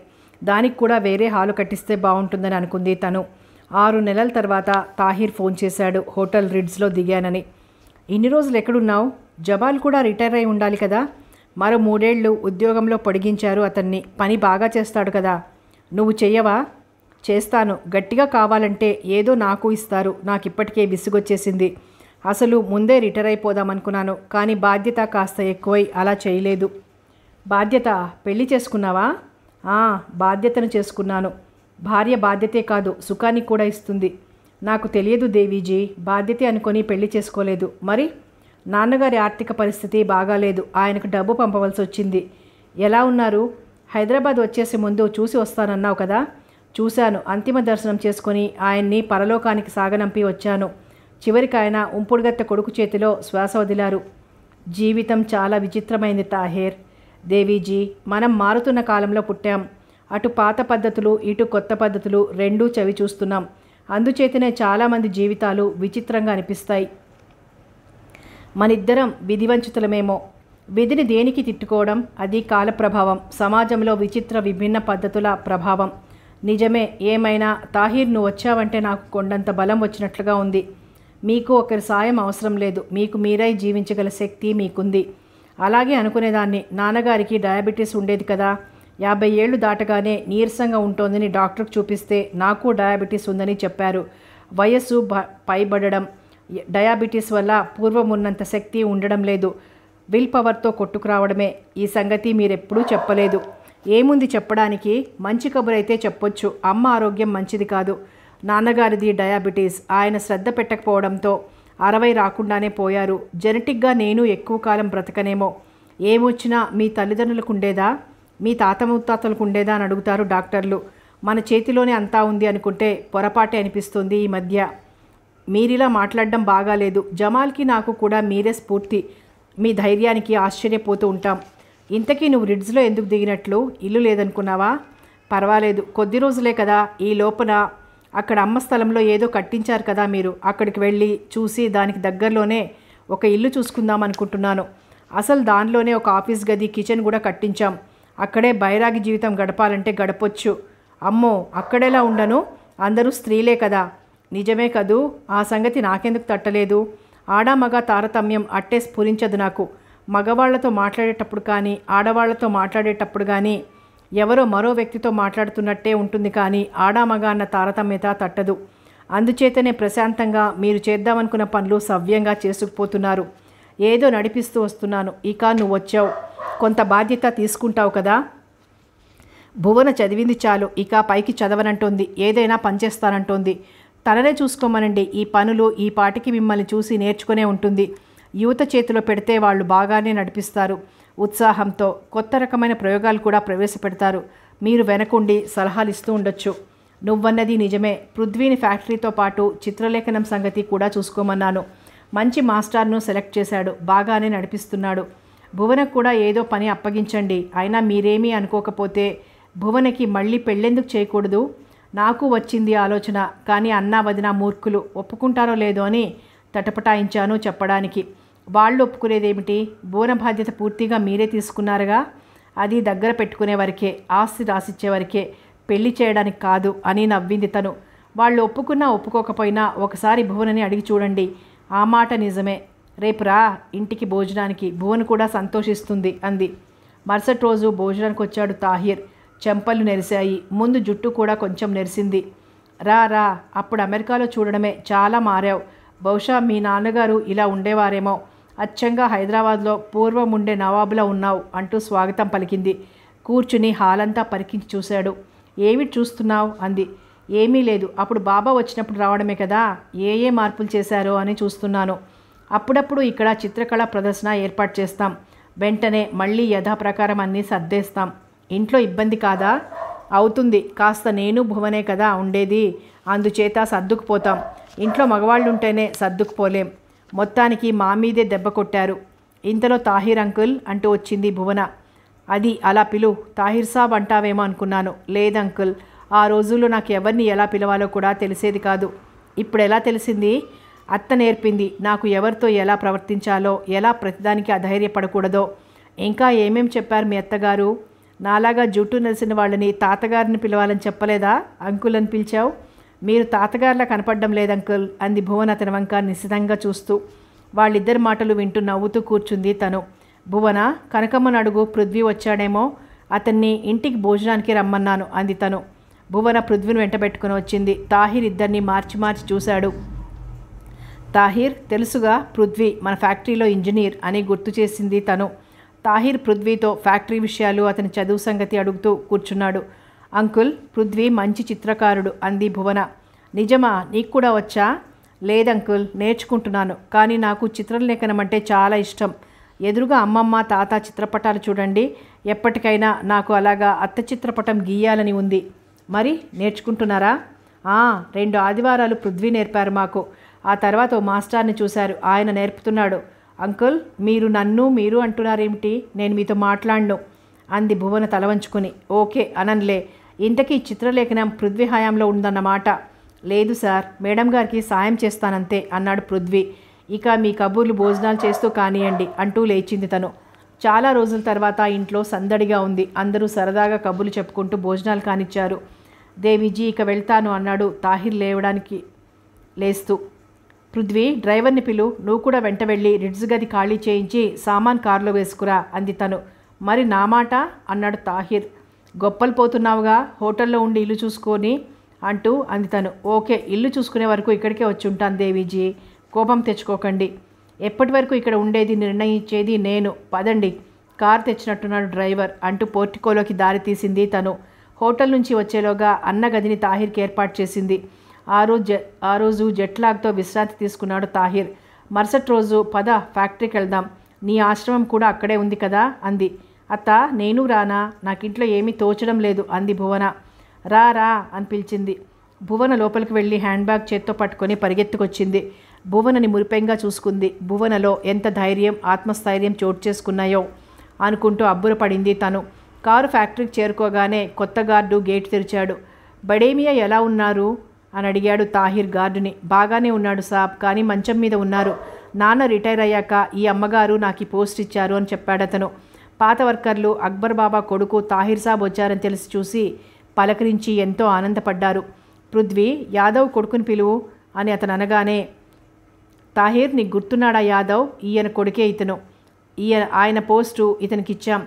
దానికి కూడా వేరే హాలు కట్టిస్తే బాగుంటుందని అనుకుంది తను ఆరు నెలల తర్వాత తాహిర్ ఫోన్ చేశాడు హోటల్ రిడ్స్లో దిగానని ఇన్ని రోజులు ఎక్కడున్నావు జబాల్ కూడా రిటైర్ అయి ఉండాలి కదా మరో మూడేళ్లు ఉద్యోగంలో పొడిగించారు అతన్ని పని బాగా చేస్తాడు కదా నువ్వు చెయ్యవా చేస్తాను గట్టిగా కావాలంటే ఏదో నాకు ఇస్తారు నాకు ఇప్పటికే విసుగొచ్చేసింది అసలు ముందే రిటైర్ అయిపోదామనుకున్నాను కానీ బాధ్యత కాస్త ఎక్కువై అలా చేయలేదు బాధ్యత పెళ్ళి చేసుకున్నావా బాధ్యతను చేసుకున్నాను భార్య బాధ్యతే కాదు సుఖాన్ని కూడా ఇస్తుంది నాకు తెలియదు దేవీజీ బాధ్యత అనుకొని పెళ్లి చేసుకోలేదు మరి నాన్నగారి ఆర్థిక పరిస్థితి బాగాలేదు ఆయనకు డబ్బు పంపవలసి వచ్చింది ఎలా ఉన్నారు హైదరాబాద్ వచ్చేసి ముందు చూసి వస్తానన్నావు కదా చూశాను అంతిమ దర్శనం చేసుకుని ఆయన్ని పరలోకానికి సాగనంపి వచ్చాను చివరికి ఆయన ఉంపుడుగత్త కొడుకు చేతిలో శ్వాస వదిలారు జీవితం చాలా విచిత్రమైంది తాహేర్ దేవీజీ మనం మారుతున్న కాలంలో పుట్టాం అటు పాత పద్ధతులు ఇటు కొత్త పద్ధతులు రెండూ చవి చూస్తున్నాం అందుచేతనే చాలామంది జీవితాలు విచిత్రంగా అనిపిస్తాయి మనిద్దరం విధివంచితులమేమో విధిని దేనికి తిట్టుకోవడం అది కాలప్రభావం సమాజంలో విచిత్ర విభిన్న పద్ధతుల ప్రభావం నిజమే ఏమైనా తాహీర్ నువ్వు వచ్చావంటే నాకు కొండంత బలం వచ్చినట్లుగా ఉంది మీకు ఒకరి సాయం అవసరం లేదు మీకు మీరై జీవించగల శక్తి మీకుంది అలాగే అనుకునేదాన్ని నాన్నగారికి డయాబెటీస్ ఉండేది కదా యాభై ఏళ్ళు దాటగానే నీరసంగా ఉంటోందని డాక్టర్కి చూపిస్తే నాకు డయాబెటీస్ ఉందని చెప్పారు వయస్సు పైబడడం డయాబెటీస్ వల్ల పూర్వం ఉన్నంత శక్తి ఉండడం లేదు విల్ పవర్తో కొట్టుకురావడమే ఈ సంగతి మీరెప్పుడూ చెప్పలేదు ఏముంది చెప్పడానికి మంచి కబురైతే చెప్పొచ్చు అమ్మ ఆరోగ్యం మంచిది కాదు నాన్నగారిది డయాబెటీస్ ఆయన శ్రద్ధ పెట్టకపోవడంతో అరవై రాకుండానే పోయారు జెనెటిక్గా నేను ఎక్కువ కాలం బ్రతకనేమో ఏమొచ్చినా మీ తల్లిదండ్రులకు ఉండేదా మీ తాత ముత్తాతలకు ఉండేదా అని అడుగుతారు డాక్టర్లు మన చేతిలోనే అంతా ఉంది అనుకుంటే పొరపాటే అనిపిస్తుంది ఈ మధ్య మీరిలా మాట్లాడడం బాగాలేదు జమాల్కి నాకు కూడా మీరే స్ఫూర్తి మీ ధైర్యానికి ఆశ్చర్యపోతూ ఉంటాం ఇంతకీ నువ్వు రిడ్జ్లో ఎందుకు దిగినట్లు ఇల్లు లేదనుకున్నావా పర్వాలేదు కొద్ది రోజులే కదా ఈ లోపల అక్కడ అమ్మ స్థలంలో ఏదో కట్టించారు కదా మీరు అక్కడికి వెళ్ళి చూసి దానికి దగ్గరలోనే ఒక ఇల్లు చూసుకుందాం అనుకుంటున్నాను అసలు దానిలోనే ఒక ఆఫీస్ గది కిచెన్ కూడా కట్టించాం అక్కడే బైరాగి జీవితం గడపాలంటే గడపొచ్చు అమ్మో అక్కడేలా ఉండను అందరూ స్త్రీలే కదా నిజమే కదూ ఆ సంగతి నాకెందుకు తట్టలేదు ఆడామగ తారతమ్యం అట్టే స్ఫురించదు నాకు మగవాళ్లతో మాట్లాడేటప్పుడు కానీ ఆడవాళ్లతో మాట్లాడేటప్పుడు కానీ ఎవరో మరో వ్యక్తితో మాట్లాడుతున్నట్టే ఉంటుంది కానీ ఆడామగ అన్న తారతమ్యత తట్టదు అందుచేతనే ప్రశాంతంగా మీరు చేద్దామనుకున్న పనులు సవ్యంగా చేసుకుపోతున్నారు ఏదో నడిపిస్తూ వస్తున్నాను ఇక నువ్వు వచ్చావు కొంత బాధ్యత తీసుకుంటావు కదా భువన చదివింది చాలు ఇక పైకి చదవనంటోంది ఏదైనా పనిచేస్తానంటోంది తననే చూసుకోమనండి ఈ పనులు ఈ పాటికి మిమ్మల్ని చూసి నేర్చుకునే ఉంటుంది యువత చేతిలో పెడితే వాళ్ళు బాగానే నడిపిస్తారు ఉత్సాహంతో కొత్త రకమైన ప్రయోగాలు కూడా ప్రవేశపెడతారు మీరు వెనకుండి సలహాలు ఇస్తూ ఉండొచ్చు నువ్వన్నది నిజమే పృథ్వీని ఫ్యాక్టరీతో పాటు చిత్రలేఖనం సంగతి కూడా చూసుకోమన్నాను మంచి మాస్టర్ను సెలెక్ట్ చేశాడు బాగానే నడిపిస్తున్నాడు భువనకు కూడా ఏదో పని అప్పగించండి అయినా మీరేమీ అనుకోకపోతే భువనకి మళ్ళీ పెళ్ళెందుకు చేయకూడదు నాకు వచ్చింది ఆలోచన కానీ అన్నా వదిన మూర్ఖులు ఒప్పుకుంటారో లేదో అని తటపటాయించాను చెప్పడానికి వాళ్ళు ఒప్పుకునేదేమిటి బోన బాధ్యత పూర్తిగా మీరే తీసుకున్నారుగా అది దగ్గర పెట్టుకునే వరకే ఆస్తి రాసిచ్చే పెళ్లి చేయడానికి కాదు అని నవ్వింది తను వాళ్ళు ఒప్పుకున్నా ఒప్పుకోకపోయినా ఒకసారి భువనని అడిగి చూడండి ఆ మాట నిజమే రేపు రా ఇంటికి భోజనానికి భువన్ కూడా సంతోషిస్తుంది అంది మరుసటి రోజు భోజనానికి వచ్చాడు తాహిర్ చెంపలు నెరిశాయి ముందు జుట్టు కూడా కొంచెం నెరిసింది రా రా అప్పుడు అమెరికాలో చూడడమే చాలా మారావు బహుశా మీ నాన్నగారు ఇలా ఉండేవారేమో అచ్చంగా హైదరాబాద్లో పూర్వం ఉండే నవాబులో ఉన్నావు అంటూ స్వాగతం పలికింది కూర్చుని హాలంతా పరికించి చూశాడు ఏమి చూస్తున్నావు అంది ఏమీ లేదు అప్పుడు బాబా వచ్చినప్పుడు రావడమే కదా ఏ ఏ మార్పులు చేశారో అని చూస్తున్నాను అప్పుడప్పుడు ఇక్కడ చిత్రకళ ప్రదర్శన ఏర్పాటు చేస్తాం వెంటనే మళ్ళీ యథాప్రకారం అన్నీ సర్దేస్తాం ఇంట్లో ఇబ్బంది కాదా అవుతుంది కాస్త నేను భువనే కదా ఉండేది అందుచేత సర్దుకుపోతాం ఇంట్లో మగవాళ్ళుంటేనే సర్దుకుపోలేం మొత్తానికి మా మీదే దెబ్బ కొట్టారు ఇంతలో తాహిర్ అంకుల్ అంటూ వచ్చింది భువన అది అలా పిలు తాహిర్ సాబ్ అంటావేమో అనుకున్నాను లేదంకుల్ ఆ రోజుల్లో నాకు ఎవరిని ఎలా పిలవాలో కూడా తెలిసేది కాదు ఇప్పుడు ఎలా తెలిసింది అత్త నేర్పింది నాకు ఎవరితో ఎలా ప్రవర్తించాలో ఎలా ప్రతిదానికి అధైర్యపడకూడదో ఇంకా ఏమేం చెప్పారు మీ అత్తగారు నాలాగా జుట్టు నలిసిన వాళ్ళని తాతగారిని పిలవాలని చెప్పలేదా అంకుల్ అని పిలిచావు మీరు తాతగారిలా కనపడడం లేదు అంకుల్ అంది భువన్ అతని వంక నిశ్చితంగా చూస్తూ వాళ్ళిద్దరి మాటలు వింటూ నవ్వుతూ కూర్చుంది తను భువన కనకమ్మను అడుగు పృథ్వీ వచ్చాడేమో అతన్ని ఇంటికి భోజనానికి రమ్మన్నాను అంది తను భువన పృథ్వీని పెట్టుకుని వచ్చింది తాహిర్ ఇద్దరిని మార్చి మార్చి చూశాడు తాహిర్ తెలుసుగా పృథ్వీ మన ఫ్యాక్టరీలో ఇంజనీర్ అని గుర్తు చేసింది తను తాహిర్ పృథ్వీతో ఫ్యాక్టరీ విషయాలు అతని చదువు సంగతి అడుగుతూ కూర్చున్నాడు అంకుల్ పృథ్వీ మంచి చిత్రకారుడు అంది భువన నిజమా నీకు కూడా వచ్చా లేదంకుల్ నేర్చుకుంటున్నాను కానీ నాకు చిత్రలేఖనం అంటే చాలా ఇష్టం ఎదురుగా అమ్మమ్మ తాత చిత్రపటాలు చూడండి ఎప్పటికైనా నాకు అలాగా అత్త చిత్రపటం గీయాలని ఉంది మరి నేర్చుకుంటున్నారా రెండు ఆదివారాలు పృథ్వీ నేర్పారు మాకు ఆ తర్వాత ఓ మాస్టార్ని చూశారు ఆయన నేర్పుతున్నాడు అంకుల్ మీరు నన్ను మీరు అంటున్నారేమిటి నేను మీతో మాట్లాడను అంది భువన తల వంచుకుని ఓకే అనన్లే ఇంతకీ చిత్రలేఖనం పృథ్వీ హయాంలో ఉందన్నమాట లేదు సార్ మేడం గారికి సాయం చేస్తానంతే అన్నాడు పృథ్వీ ఇక మీ కబుర్లు భోజనాలు చేస్తూ కానియండి అంటూ లేచింది తను చాలా రోజుల తర్వాత ఇంట్లో సందడిగా ఉంది అందరూ సరదాగా కబుర్లు చెప్పుకుంటూ భోజనాలు కానిచ్చారు దేవిజీ ఇక వెళ్తాను అన్నాడు తాహిర్ లేవడానికి లేస్తూ పృథ్వీ డ్రైవర్ని పిలు నువ్వు కూడా వెంట వెళ్ళి రిడ్జ్ గది ఖాళీ చేయించి సామాన్ కారులో వేసుకురా అంది తను మరి నా మాట అన్నాడు తాహిర్ గొప్పలు పోతున్నావుగా హోటల్లో ఉండి ఇల్లు చూసుకొని అంటూ అంది తను ఓకే ఇల్లు చూసుకునే వరకు ఇక్కడికే వచ్చి ఉంటాను దేవీజీ కోపం తెచ్చుకోకండి ఎప్పటి వరకు ఇక్కడ ఉండేది నిర్ణయించేది నేను పదండి కార్ తెచ్చినట్టున్నాడు డ్రైవర్ అంటూ పోర్టికోలోకి దారి తీసింది తను హోటల్ నుంచి వచ్చేలోగా అన్న గదిని తాహిర్కి ఏర్పాటు చేసింది ఆ రోజు ఆ రోజు జెట్లాగ్తో విశ్రాంతి తీసుకున్నాడు తాహిర్ మరుసటి రోజు పద ఫ్యాక్టరీకి వెళ్దాం నీ ఆశ్రమం కూడా అక్కడే ఉంది కదా అంది అత్త నేను రానా నాకింట్లో ఏమీ తోచడం లేదు అంది భువన రా రా అని పిలిచింది భువన లోపలికి వెళ్ళి హ్యాండ్ బ్యాగ్ చేత్తో పట్టుకొని పరిగెత్తుకొచ్చింది భువనని మురిపెంగా చూసుకుంది భువనలో ఎంత ధైర్యం ఆత్మస్థైర్యం చోటు చేసుకున్నాయో అనుకుంటూ అబ్బురపడింది తను కారు ఫ్యాక్టరీకి చేరుకోగానే కొత్త గార్డు గేట్ తెరిచాడు బడేమియా ఎలా ఉన్నారు అని అడిగాడు తాహిర్ గార్డుని బాగానే ఉన్నాడు సాబ్ కానీ మంచం మీద ఉన్నారు నాన్న రిటైర్ అయ్యాక ఈ అమ్మగారు నాకు పోస్ట్ ఇచ్చారు అని చెప్పాడు అతను పాత వర్కర్లు అక్బర్ బాబా కొడుకు తాహిర్ సాబ్ వచ్చారని తెలిసి చూసి పలకరించి ఎంతో ఆనందపడ్డారు పృథ్వీ యాదవ్ కొడుకుని పిలువు అని అతను అనగానే తాహిర్ నీకు గుర్తున్నాడా యాదవ్ ఈయన కొడుకే ఇతను ఈయన ఆయన పోస్టు ఇతనికిచ్చాం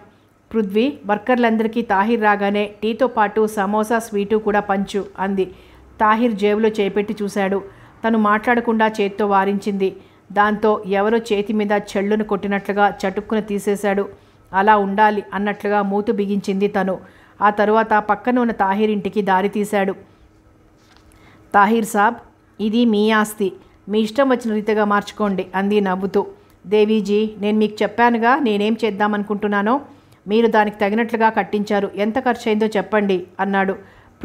పృథ్వీ వర్కర్లందరికీ తాహిర్ రాగానే టీతో పాటు సమోసా స్వీటు కూడా పంచు అంది తాహిర్ జేబులో చేపెట్టి చూశాడు తను మాట్లాడకుండా చేత్తో వారించింది దాంతో ఎవరో చేతి మీద చెళ్ళును కొట్టినట్లుగా చటుక్కున తీసేశాడు అలా ఉండాలి అన్నట్లుగా మూతు బిగించింది తను ఆ తరువాత పక్కన ఉన్న తాహిర్ ఇంటికి దారి తీశాడు తాహిర్ సాబ్ ఇది మీ ఆస్తి మీ ఇష్టం వచ్చిన రీతిగా మార్చుకోండి అంది నవ్వుతూ దేవీజీ నేను మీకు చెప్పానుగా నేనేం చేద్దామనుకుంటున్నానో మీరు దానికి తగినట్లుగా కట్టించారు ఎంత ఖర్చు అయిందో చెప్పండి అన్నాడు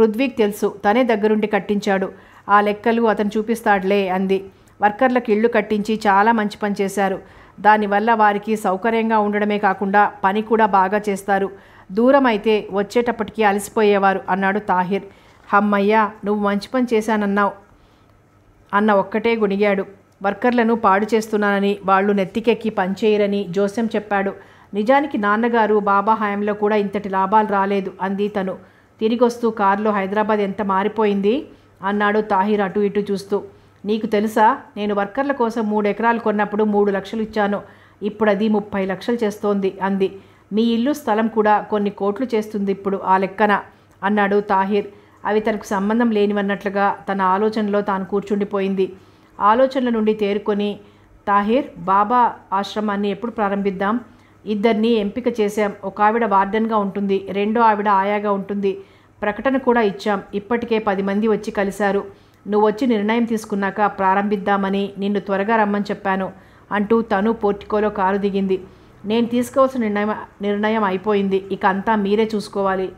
పృథ్వీకి తెలుసు తనే దగ్గరుండి కట్టించాడు ఆ లెక్కలు అతను చూపిస్తాడులే అంది వర్కర్లకు ఇళ్ళు కట్టించి చాలా మంచి పని చేశారు దానివల్ల వారికి సౌకర్యంగా ఉండడమే కాకుండా పని కూడా బాగా చేస్తారు దూరం అయితే వచ్చేటప్పటికి అలసిపోయేవారు అన్నాడు తాహిర్ హమ్మయ్య నువ్వు మంచి పని చేశానన్నావు అన్న ఒక్కటే గుణిగాడు వర్కర్లను పాడు చేస్తున్నానని వాళ్ళు నెత్తికెక్కి పనిచేయరని జోస్యం చెప్పాడు నిజానికి నాన్నగారు బాబా హయాంలో కూడా ఇంతటి లాభాలు రాలేదు అంది తను తిరిగొస్తూ కారులో హైదరాబాద్ ఎంత మారిపోయింది అన్నాడు తాహిర్ అటు ఇటు చూస్తూ నీకు తెలుసా నేను వర్కర్ల కోసం మూడు ఎకరాలు కొన్నప్పుడు మూడు లక్షలు ఇచ్చాను ఇప్పుడు అది ముప్పై లక్షలు చేస్తోంది అంది మీ ఇల్లు స్థలం కూడా కొన్ని కోట్లు చేస్తుంది ఇప్పుడు ఆ లెక్కన అన్నాడు తాహిర్ అవి తనకు సంబంధం లేనివన్నట్లుగా తన ఆలోచనలో తాను కూర్చుండిపోయింది ఆలోచనల నుండి తేరుకొని తాహిర్ బాబా ఆశ్రమాన్ని ఎప్పుడు ప్రారంభిద్దాం ఇద్దరిని ఎంపిక చేశాం ఒక ఆవిడ వార్డెన్గా ఉంటుంది రెండో ఆవిడ ఆయాగా ఉంటుంది ప్రకటన కూడా ఇచ్చాం ఇప్పటికే పది మంది వచ్చి కలిశారు నువ్వు వచ్చి నిర్ణయం తీసుకున్నాక ప్రారంభిద్దామని నిన్ను త్వరగా రమ్మని చెప్పాను అంటూ తను పోర్టికోలో కారు దిగింది నేను తీసుకోవాల్సిన నిర్ణయం నిర్ణయం అయిపోయింది ఇక అంతా మీరే చూసుకోవాలి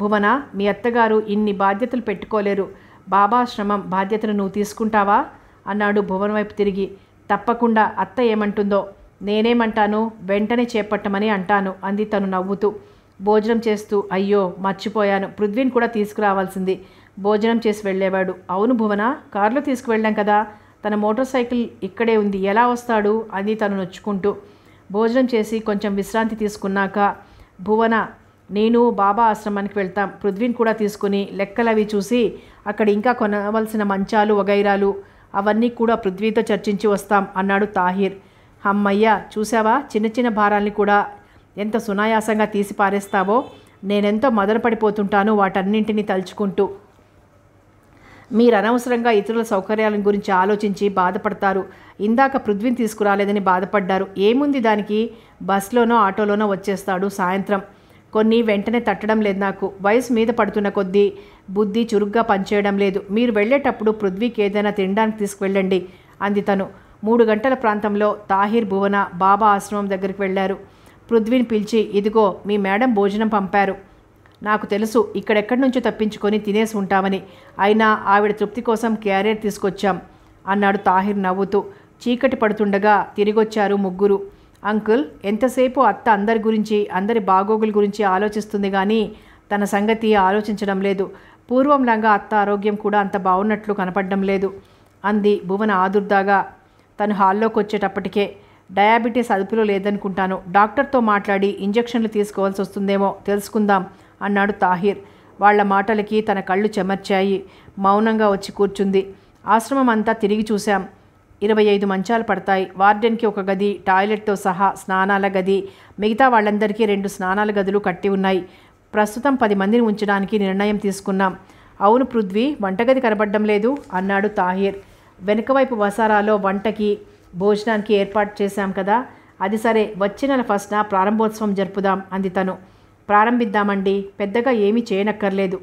భువన మీ అత్తగారు ఇన్ని బాధ్యతలు పెట్టుకోలేరు బాబా శ్రమం బాధ్యతను నువ్వు తీసుకుంటావా అన్నాడు భువన్ వైపు తిరిగి తప్పకుండా అత్త ఏమంటుందో నేనేమంటాను వెంటనే చేపట్టమని అంటాను అంది తను నవ్వుతూ భోజనం చేస్తూ అయ్యో మర్చిపోయాను పృథ్వీని కూడా తీసుకురావాల్సింది భోజనం చేసి వెళ్ళేవాడు అవును భువన కారులో తీసుకువెళ్ళాం కదా తన మోటార్ సైకిల్ ఇక్కడే ఉంది ఎలా వస్తాడు అని తను నొచ్చుకుంటూ భోజనం చేసి కొంచెం విశ్రాంతి తీసుకున్నాక భువన నేను బాబా ఆశ్రమానికి వెళ్తాం పృథ్వీని కూడా తీసుకుని లెక్కలవి చూసి అక్కడ ఇంకా కొనవలసిన మంచాలు వగైరాలు అవన్నీ కూడా పృథ్వీతో చర్చించి వస్తాం అన్నాడు తాహిర్ అమ్మయ్య చూసావా చిన్న చిన్న భారాల్ని కూడా ఎంత సునాయాసంగా తీసి పారేస్తావో నేనెంతో మదనపడిపోతుంటాను వాటన్నింటినీ తలుచుకుంటూ మీరు అనవసరంగా ఇతరుల సౌకర్యాల గురించి ఆలోచించి బాధపడతారు ఇందాక పృథ్వీని తీసుకురాలేదని బాధపడ్డారు ఏముంది దానికి బస్లోనో ఆటోలోనో వచ్చేస్తాడు సాయంత్రం కొన్ని వెంటనే తట్టడం లేదు నాకు వయసు మీద పడుతున్న కొద్దీ బుద్ధి చురుగ్గా పనిచేయడం లేదు మీరు వెళ్ళేటప్పుడు పృథ్వీకి ఏదైనా తినడానికి తీసుకువెళ్ళండి అంది తను మూడు గంటల ప్రాంతంలో తాహిర్ భువన బాబా ఆశ్రమం దగ్గరికి వెళ్ళారు పృథ్వీని పిలిచి ఇదిగో మీ మేడం భోజనం పంపారు నాకు తెలుసు ఇక్కడెక్కడి నుంచో తప్పించుకొని తినేసి ఉంటామని అయినా ఆవిడ తృప్తి కోసం క్యారియర్ తీసుకొచ్చాం అన్నాడు తాహిర్ నవ్వుతూ చీకటి పడుతుండగా తిరిగొచ్చారు ముగ్గురు అంకుల్ ఎంతసేపు అత్త అందరి గురించి అందరి బాగోగుల గురించి ఆలోచిస్తుంది కానీ తన సంగతి ఆలోచించడం లేదు పూర్వంలాగా అత్త ఆరోగ్యం కూడా అంత బాగున్నట్లు కనపడడం లేదు అంది భువన ఆదుర్దాగా తను హాల్లోకి వచ్చేటప్పటికే డయాబెటీస్ అదుపులో లేదనుకుంటాను డాక్టర్తో మాట్లాడి ఇంజెక్షన్లు తీసుకోవాల్సి వస్తుందేమో తెలుసుకుందాం అన్నాడు తాహిర్ వాళ్ల మాటలకి తన కళ్ళు చెమర్చాయి మౌనంగా వచ్చి కూర్చుంది ఆశ్రమం అంతా తిరిగి చూశాం ఇరవై ఐదు మంచాలు పడతాయి వార్డెన్కి ఒక గది టాయిలెట్తో సహా స్నానాల గది మిగతా వాళ్ళందరికీ రెండు స్నానాల గదులు కట్టి ఉన్నాయి ప్రస్తుతం పది మందిని ఉంచడానికి నిర్ణయం తీసుకున్నాం అవును పృథ్వీ వంటగది కనబడడం లేదు అన్నాడు తాహిర్ వెనుకవైపు వసారాలో వంటకి భోజనానికి ఏర్పాటు చేశాం కదా అది సరే వచ్చే నెల ఫస్ట్న ప్రారంభోత్సవం జరుపుదాం అంది తను ప్రారంభిద్దామండి పెద్దగా ఏమీ చేయనక్కర్లేదు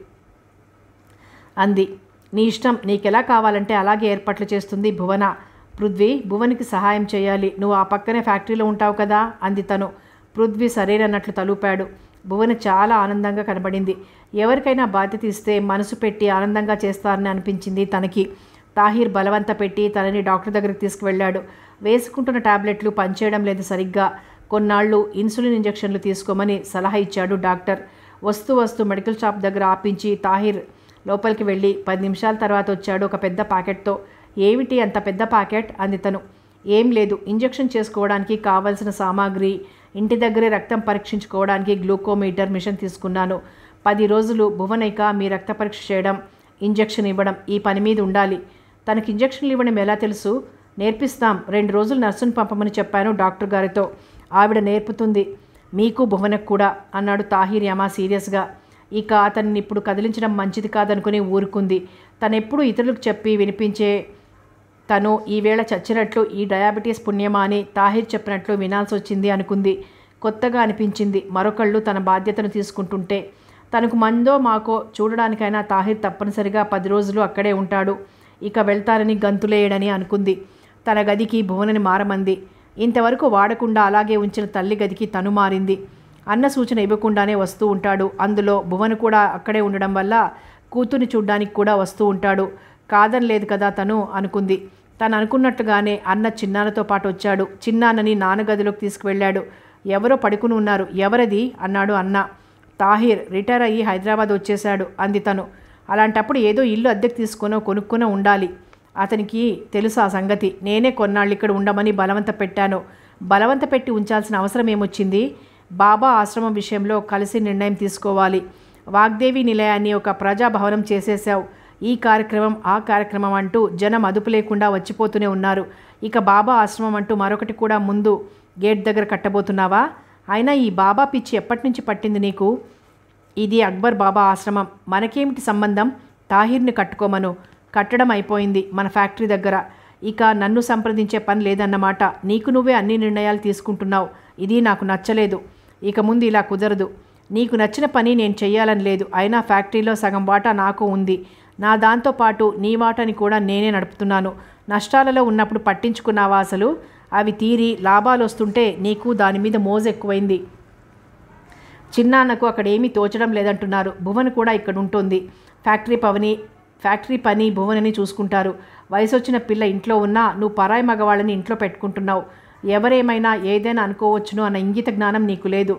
అంది నీ ఇష్టం నీకెలా కావాలంటే అలాగే ఏర్పాట్లు చేస్తుంది భువన పృథ్వీ భువనికి సహాయం చేయాలి నువ్వు ఆ పక్కనే ఫ్యాక్టరీలో ఉంటావు కదా అంది తను పృథ్వీ సరేనన్నట్లు తలుపాడు భువన చాలా ఆనందంగా కనబడింది ఎవరికైనా బాధ్యత ఇస్తే మనసు పెట్టి ఆనందంగా చేస్తారని అనిపించింది తనకి తాహిర్ బలవంత పెట్టి తనని డాక్టర్ దగ్గరికి తీసుకువెళ్ళాడు వేసుకుంటున్న టాబ్లెట్లు పనిచేయడం లేదు సరిగ్గా కొన్నాళ్ళు ఇన్సులిన్ ఇంజెక్షన్లు తీసుకోమని సలహా ఇచ్చాడు డాక్టర్ వస్తూ వస్తూ మెడికల్ షాప్ దగ్గర ఆపించి తాహిర్ లోపలికి వెళ్ళి పది నిమిషాల తర్వాత వచ్చాడు ఒక పెద్ద ప్యాకెట్తో ఏమిటి అంత పెద్ద ప్యాకెట్ అంది తను ఏం లేదు ఇంజెక్షన్ చేసుకోవడానికి కావలసిన సామాగ్రి ఇంటి దగ్గరే రక్తం పరీక్షించుకోవడానికి గ్లూకోమీటర్ మిషన్ తీసుకున్నాను పది రోజులు భువనైక మీ రక్త పరీక్ష చేయడం ఇంజెక్షన్ ఇవ్వడం ఈ పని మీద ఉండాలి తనకి ఇంజక్షన్లు ఇవ్వడం ఎలా తెలుసు నేర్పిస్తాం రెండు రోజులు నర్సును పంపమని చెప్పాను డాక్టర్ గారితో ఆవిడ నేర్పుతుంది మీకు భువనకు కూడా అన్నాడు తాహిర్ యమా సీరియస్గా ఇక అతన్ని ఇప్పుడు కదిలించడం మంచిది కాదనుకుని ఊరుకుంది తనెప్పుడు ఇతరులకు చెప్పి వినిపించే తను ఈవేళ చచ్చినట్లు ఈ డయాబెటీస్ పుణ్యమా అని తాహిర్ చెప్పినట్లు వినాల్సి వచ్చింది అనుకుంది కొత్తగా అనిపించింది మరొకళ్ళు తన బాధ్యతను తీసుకుంటుంటే తనకు మందో మాకో చూడడానికైనా తాహిర్ తప్పనిసరిగా పది రోజులు అక్కడే ఉంటాడు ఇక వెళ్తారని గంతులేయడని అనుకుంది తన గదికి భువనని మారమంది ఇంతవరకు వాడకుండా అలాగే ఉంచిన తల్లి గదికి తను మారింది అన్న సూచన ఇవ్వకుండానే వస్తూ ఉంటాడు అందులో భువన కూడా అక్కడే ఉండడం వల్ల కూతుర్ని చూడ్డానికి కూడా వస్తూ ఉంటాడు కాదనలేదు కదా తను అనుకుంది తను అనుకున్నట్టుగానే అన్న చిన్నాన్నతో పాటు వచ్చాడు చిన్నాన్నని నాన్న గదిలోకి తీసుకువెళ్ళాడు ఎవరో పడుకుని ఉన్నారు ఎవరది అన్నాడు అన్న తాహిర్ రిటైర్ అయ్యి హైదరాబాద్ వచ్చేశాడు అంది తను అలాంటప్పుడు ఏదో ఇల్లు అద్దెకు తీసుకునో కొనుక్కునో ఉండాలి అతనికి తెలుసు ఆ సంగతి నేనే కొన్నాళ్ళు ఇక్కడ ఉండమని బలవంత పెట్టాను బలవంత పెట్టి ఉంచాల్సిన అవసరం ఏమొచ్చింది బాబా ఆశ్రమం విషయంలో కలిసి నిర్ణయం తీసుకోవాలి వాగ్దేవి నిలయాన్ని ఒక ప్రజాభవనం చేసేసావు ఈ కార్యక్రమం ఆ కార్యక్రమం అంటూ జనం అదుపు లేకుండా వచ్చిపోతూనే ఉన్నారు ఇక బాబా ఆశ్రమం అంటూ మరొకటి కూడా ముందు గేట్ దగ్గర కట్టబోతున్నావా అయినా ఈ బాబా పిచ్చి ఎప్పటి నుంచి పట్టింది నీకు ఇది అక్బర్ బాబా ఆశ్రమం మనకేమిటి సంబంధం తాహిర్ని కట్టుకోమను కట్టడం అయిపోయింది మన ఫ్యాక్టరీ దగ్గర ఇక నన్ను సంప్రదించే పని లేదన్నమాట నీకు నువ్వే అన్ని నిర్ణయాలు తీసుకుంటున్నావు ఇది నాకు నచ్చలేదు ఇక ముందు ఇలా కుదరదు నీకు నచ్చిన పని నేను చేయాలని లేదు అయినా ఫ్యాక్టరీలో సగం వాటా నాకు ఉంది నా దాంతో పాటు నీ వాటని కూడా నేనే నడుపుతున్నాను నష్టాలలో ఉన్నప్పుడు పట్టించుకున్నావా అసలు అవి తీరి లాభాలు వస్తుంటే నీకు దాని మీద మోజు ఎక్కువైంది చిన్నాన్నకు అక్కడ ఏమీ తోచడం లేదంటున్నారు భువన్ కూడా ఇక్కడ ఉంటుంది ఫ్యాక్టరీ పవని ఫ్యాక్టరీ పని భువనని చూసుకుంటారు వయసు వచ్చిన పిల్ల ఇంట్లో ఉన్నా నువ్వు పరాయి మగవాళ్ళని ఇంట్లో పెట్టుకుంటున్నావు ఎవరేమైనా ఏదైనా అనుకోవచ్చును అన్న ఇంగిత జ్ఞానం నీకు లేదు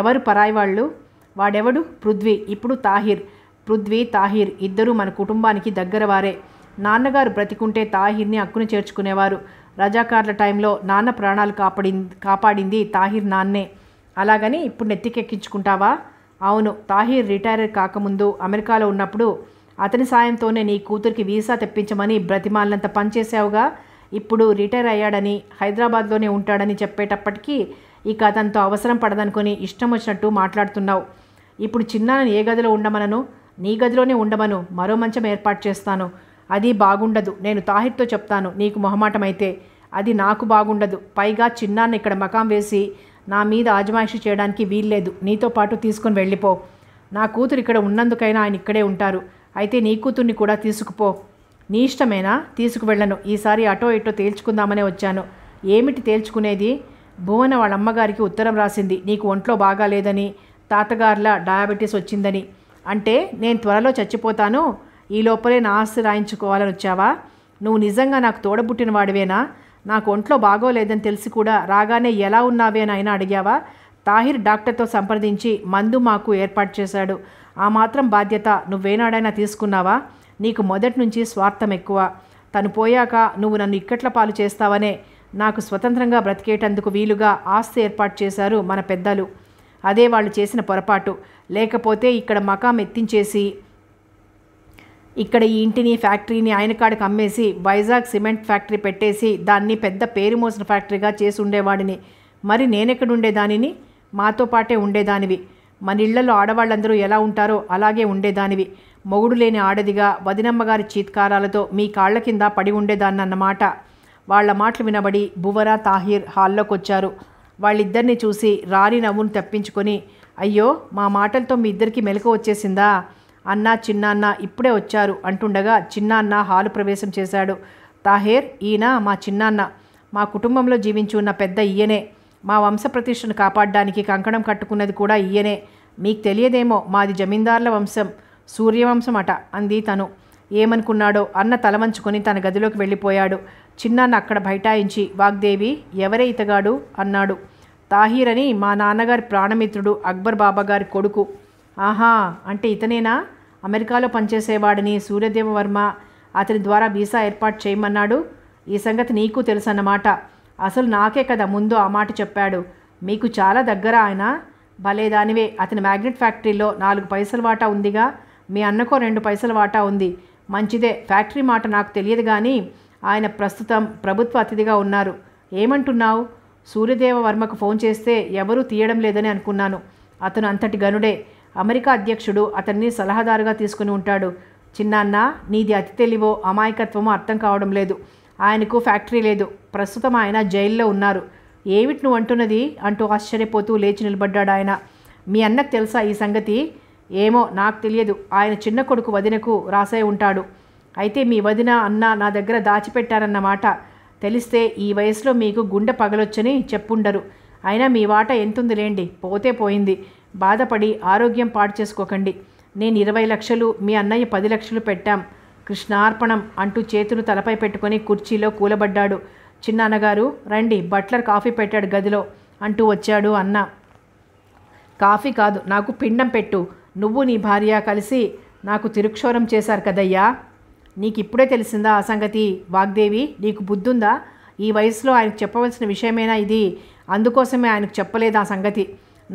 ఎవరు పరాయి వాళ్ళు వాడెవడు పృథ్వీ ఇప్పుడు తాహిర్ పృథ్వీ తాహిర్ ఇద్దరూ మన కుటుంబానికి దగ్గరవారే నాన్నగారు బ్రతికుంటే తాహిర్ని అక్కును చేర్చుకునేవారు రజాకార్ల టైంలో నాన్న ప్రాణాలు కాపాడి కాపాడింది తాహిర్ నాన్నే అలాగని ఇప్పుడు నెత్తికెక్కించుకుంటావా అవును తాహీర్ రిటైర్ కాకముందు అమెరికాలో ఉన్నప్పుడు అతని సాయంతోనే నీ కూతురికి వీసా తెప్పించమని బ్రతిమాలనంత పనిచేసావుగా ఇప్పుడు రిటైర్ అయ్యాడని హైదరాబాద్లోనే ఉంటాడని చెప్పేటప్పటికీ ఇక అతనితో అవసరం పడదనుకొని ఇష్టం వచ్చినట్టు మాట్లాడుతున్నావు ఇప్పుడు చిన్నాను ఏ గదిలో ఉండమనను నీ గదిలోనే ఉండమను మరో మంచం ఏర్పాటు చేస్తాను అది బాగుండదు నేను తాహిర్తో చెప్తాను నీకు మొహమాటమైతే అది నాకు బాగుండదు పైగా చిన్నాన్న ఇక్కడ మకాం వేసి నా మీద ఆజమాయిషి చేయడానికి వీల్లేదు నీతో పాటు తీసుకుని వెళ్ళిపో నా కూతురు ఇక్కడ ఉన్నందుకైనా ఆయన ఇక్కడే ఉంటారు అయితే నీ కూతుర్ని కూడా తీసుకుపో నీ ఇష్టమేనా తీసుకువెళ్ళను ఈసారి అటో ఇటో తేల్చుకుందామనే వచ్చాను ఏమిటి తేల్చుకునేది భువన వాళ్ళ అమ్మగారికి ఉత్తరం రాసింది నీకు ఒంట్లో బాగాలేదని తాతగారిలా డయాబెటీస్ వచ్చిందని అంటే నేను త్వరలో చచ్చిపోతాను ఈ లోపలే నా ఆస్తి రాయించుకోవాలని వచ్చావా నువ్వు నిజంగా నాకు తోడబుట్టిన వాడివేనా నాకు ఒంట్లో బాగోలేదని తెలిసి కూడా రాగానే ఎలా ఉన్నావే అని ఆయన అడిగావా తాహిర్ డాక్టర్తో సంప్రదించి మందు మాకు ఏర్పాటు చేశాడు ఆ మాత్రం బాధ్యత నువ్వేనాడైనా తీసుకున్నావా నీకు మొదటి నుంచి స్వార్థం ఎక్కువ తను పోయాక నువ్వు నన్ను ఇక్కట్ల పాలు చేస్తావనే నాకు స్వతంత్రంగా బ్రతికేటందుకు వీలుగా ఆస్తి ఏర్పాటు చేశారు మన పెద్దలు అదే వాళ్ళు చేసిన పొరపాటు లేకపోతే ఇక్కడ మకాం ఎత్తించేసి ఇక్కడ ఈ ఇంటిని ఫ్యాక్టరీని ఆయన అమ్మేసి వైజాగ్ సిమెంట్ ఫ్యాక్టరీ పెట్టేసి దాన్ని పెద్ద పేరు మోసిన ఫ్యాక్టరీగా చేసి ఉండేవాడిని మరి నేనెక్కడ ఉండేదానిని మాతో పాటే ఉండేదానివి మన ఇళ్లలో ఆడవాళ్ళందరూ ఎలా ఉంటారో అలాగే ఉండేదానివి మొగుడు లేని ఆడదిగా వదినమ్మగారి చీత్కారాలతో మీ కాళ్ల కింద పడి అన్నమాట వాళ్ల మాటలు వినబడి బువరా తాహిర్ హాల్లోకి వచ్చారు వాళ్ళిద్దరిని చూసి రారి నవ్వును తప్పించుకొని అయ్యో మా మాటలతో మీ ఇద్దరికి మెలకు వచ్చేసిందా అన్న చిన్నాన్న ఇప్పుడే వచ్చారు అంటుండగా చిన్నాన్న హాలు ప్రవేశం చేశాడు తాహేర్ ఈయన మా చిన్నాన్న మా కుటుంబంలో జీవించున్న పెద్ద ఈయనే మా వంశ ప్రతిష్టను కాపాడడానికి కంకణం కట్టుకున్నది కూడా ఈయనే మీకు తెలియదేమో మాది జమీందార్ల వంశం సూర్యవంశం అట అంది తను ఏమనుకున్నాడో అన్న తలమంచుకొని తన గదిలోకి వెళ్ళిపోయాడు చిన్నాన్న అక్కడ బైఠాయించి వాగ్దేవి ఎవరే ఇతగాడు అన్నాడు తాహీర్ అని మా నాన్నగారి ప్రాణమిత్రుడు అక్బర్ బాబాగారి కొడుకు ఆహా అంటే ఇతనేనా అమెరికాలో పనిచేసేవాడిని సూర్యదేవవర్మ అతని ద్వారా వీసా ఏర్పాటు చేయమన్నాడు ఈ సంగతి నీకు తెలుసన్నమాట అసలు నాకే కదా ముందు ఆ మాట చెప్పాడు మీకు చాలా దగ్గర ఆయన భలే దానివే అతని మ్యాగ్నెట్ ఫ్యాక్టరీలో నాలుగు పైసల వాటా ఉందిగా మీ అన్నకో రెండు పైసల వాటా ఉంది మంచిదే ఫ్యాక్టరీ మాట నాకు తెలియదు కానీ ఆయన ప్రస్తుతం ప్రభుత్వ అతిథిగా ఉన్నారు ఏమంటున్నావు సూర్యదేవ వర్మకు ఫోన్ చేస్తే ఎవరూ తీయడం లేదని అనుకున్నాను అతను అంతటి గనుడే అమెరికా అధ్యక్షుడు అతన్ని సలహాదారుగా తీసుకుని ఉంటాడు చిన్నాన్న నీది అతి తెలివో అమాయకత్వమో అర్థం కావడం లేదు ఆయనకు ఫ్యాక్టరీ లేదు ప్రస్తుతం ఆయన జైల్లో ఉన్నారు ఏమిటి నువ్వు అంటున్నది అంటూ ఆశ్చర్యపోతూ లేచి నిలబడ్డాడు ఆయన మీ అన్నకు తెలుసా ఈ సంగతి ఏమో నాకు తెలియదు ఆయన చిన్న కొడుకు వదినకు రాసే ఉంటాడు అయితే మీ వదిన అన్న నా దగ్గర దాచిపెట్టారన్నమాట తెలిస్తే ఈ వయసులో మీకు గుండె పగలొచ్చని చెప్పుండరు అయినా మీ వాట ఎంతుందిలేండి పోతే పోయింది బాధపడి ఆరోగ్యం పాడు చేసుకోకండి నేను ఇరవై లక్షలు మీ అన్నయ్య పది లక్షలు పెట్టాం కృష్ణార్పణం అంటూ చేతులు తలపై పెట్టుకొని కుర్చీలో కూలబడ్డాడు చిన్నాన్నగారు రండి బట్లర్ కాఫీ పెట్టాడు గదిలో అంటూ వచ్చాడు అన్న కాఫీ కాదు నాకు పిండం పెట్టు నువ్వు నీ భార్య కలిసి నాకు తిరుక్షోరం చేశారు కదయ్యా నీకు ఇప్పుడే తెలిసిందా ఆ సంగతి వాగ్దేవి నీకు బుద్ధుందా ఈ వయసులో ఆయనకు చెప్పవలసిన విషయమేనా ఇది అందుకోసమే ఆయనకు చెప్పలేదు ఆ సంగతి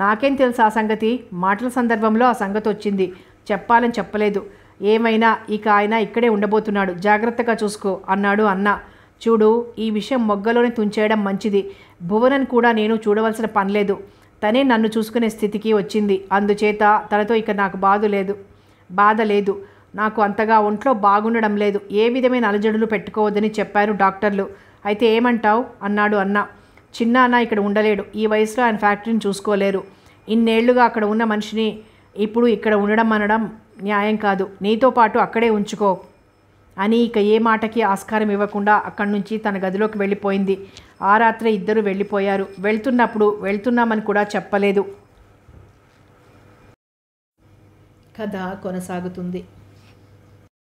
నాకేం తెలుసు ఆ సంగతి మాటల సందర్భంలో ఆ సంగతి వచ్చింది చెప్పాలని చెప్పలేదు ఏమైనా ఇక ఆయన ఇక్కడే ఉండబోతున్నాడు జాగ్రత్తగా చూసుకో అన్నాడు అన్న చూడు ఈ విషయం మొగ్గలోనే తుంచేయడం మంచిది భువనని కూడా నేను చూడవలసిన పనిలేదు తనే నన్ను చూసుకునే స్థితికి వచ్చింది అందుచేత తనతో ఇక నాకు బాధ లేదు బాధ లేదు నాకు అంతగా ఒంట్లో బాగుండడం లేదు ఏ విధమైన అలజడులు పెట్టుకోవద్దని చెప్పారు డాక్టర్లు అయితే ఏమంటావు అన్నాడు అన్న చిన్న అన్న ఇక్కడ ఉండలేడు ఈ వయసులో ఆయన ఫ్యాక్టరీని చూసుకోలేరు ఇన్నేళ్లుగా అక్కడ ఉన్న మనిషిని ఇప్పుడు ఇక్కడ ఉండడం అనడం న్యాయం కాదు నీతో పాటు అక్కడే ఉంచుకో అని ఇక ఏ మాటకి ఆస్కారం ఇవ్వకుండా అక్కడి నుంచి తన గదిలోకి వెళ్ళిపోయింది ఆ రాత్రి ఇద్దరు వెళ్ళిపోయారు వెళ్తున్నప్పుడు వెళ్తున్నామని కూడా చెప్పలేదు కథ కొనసాగుతుంది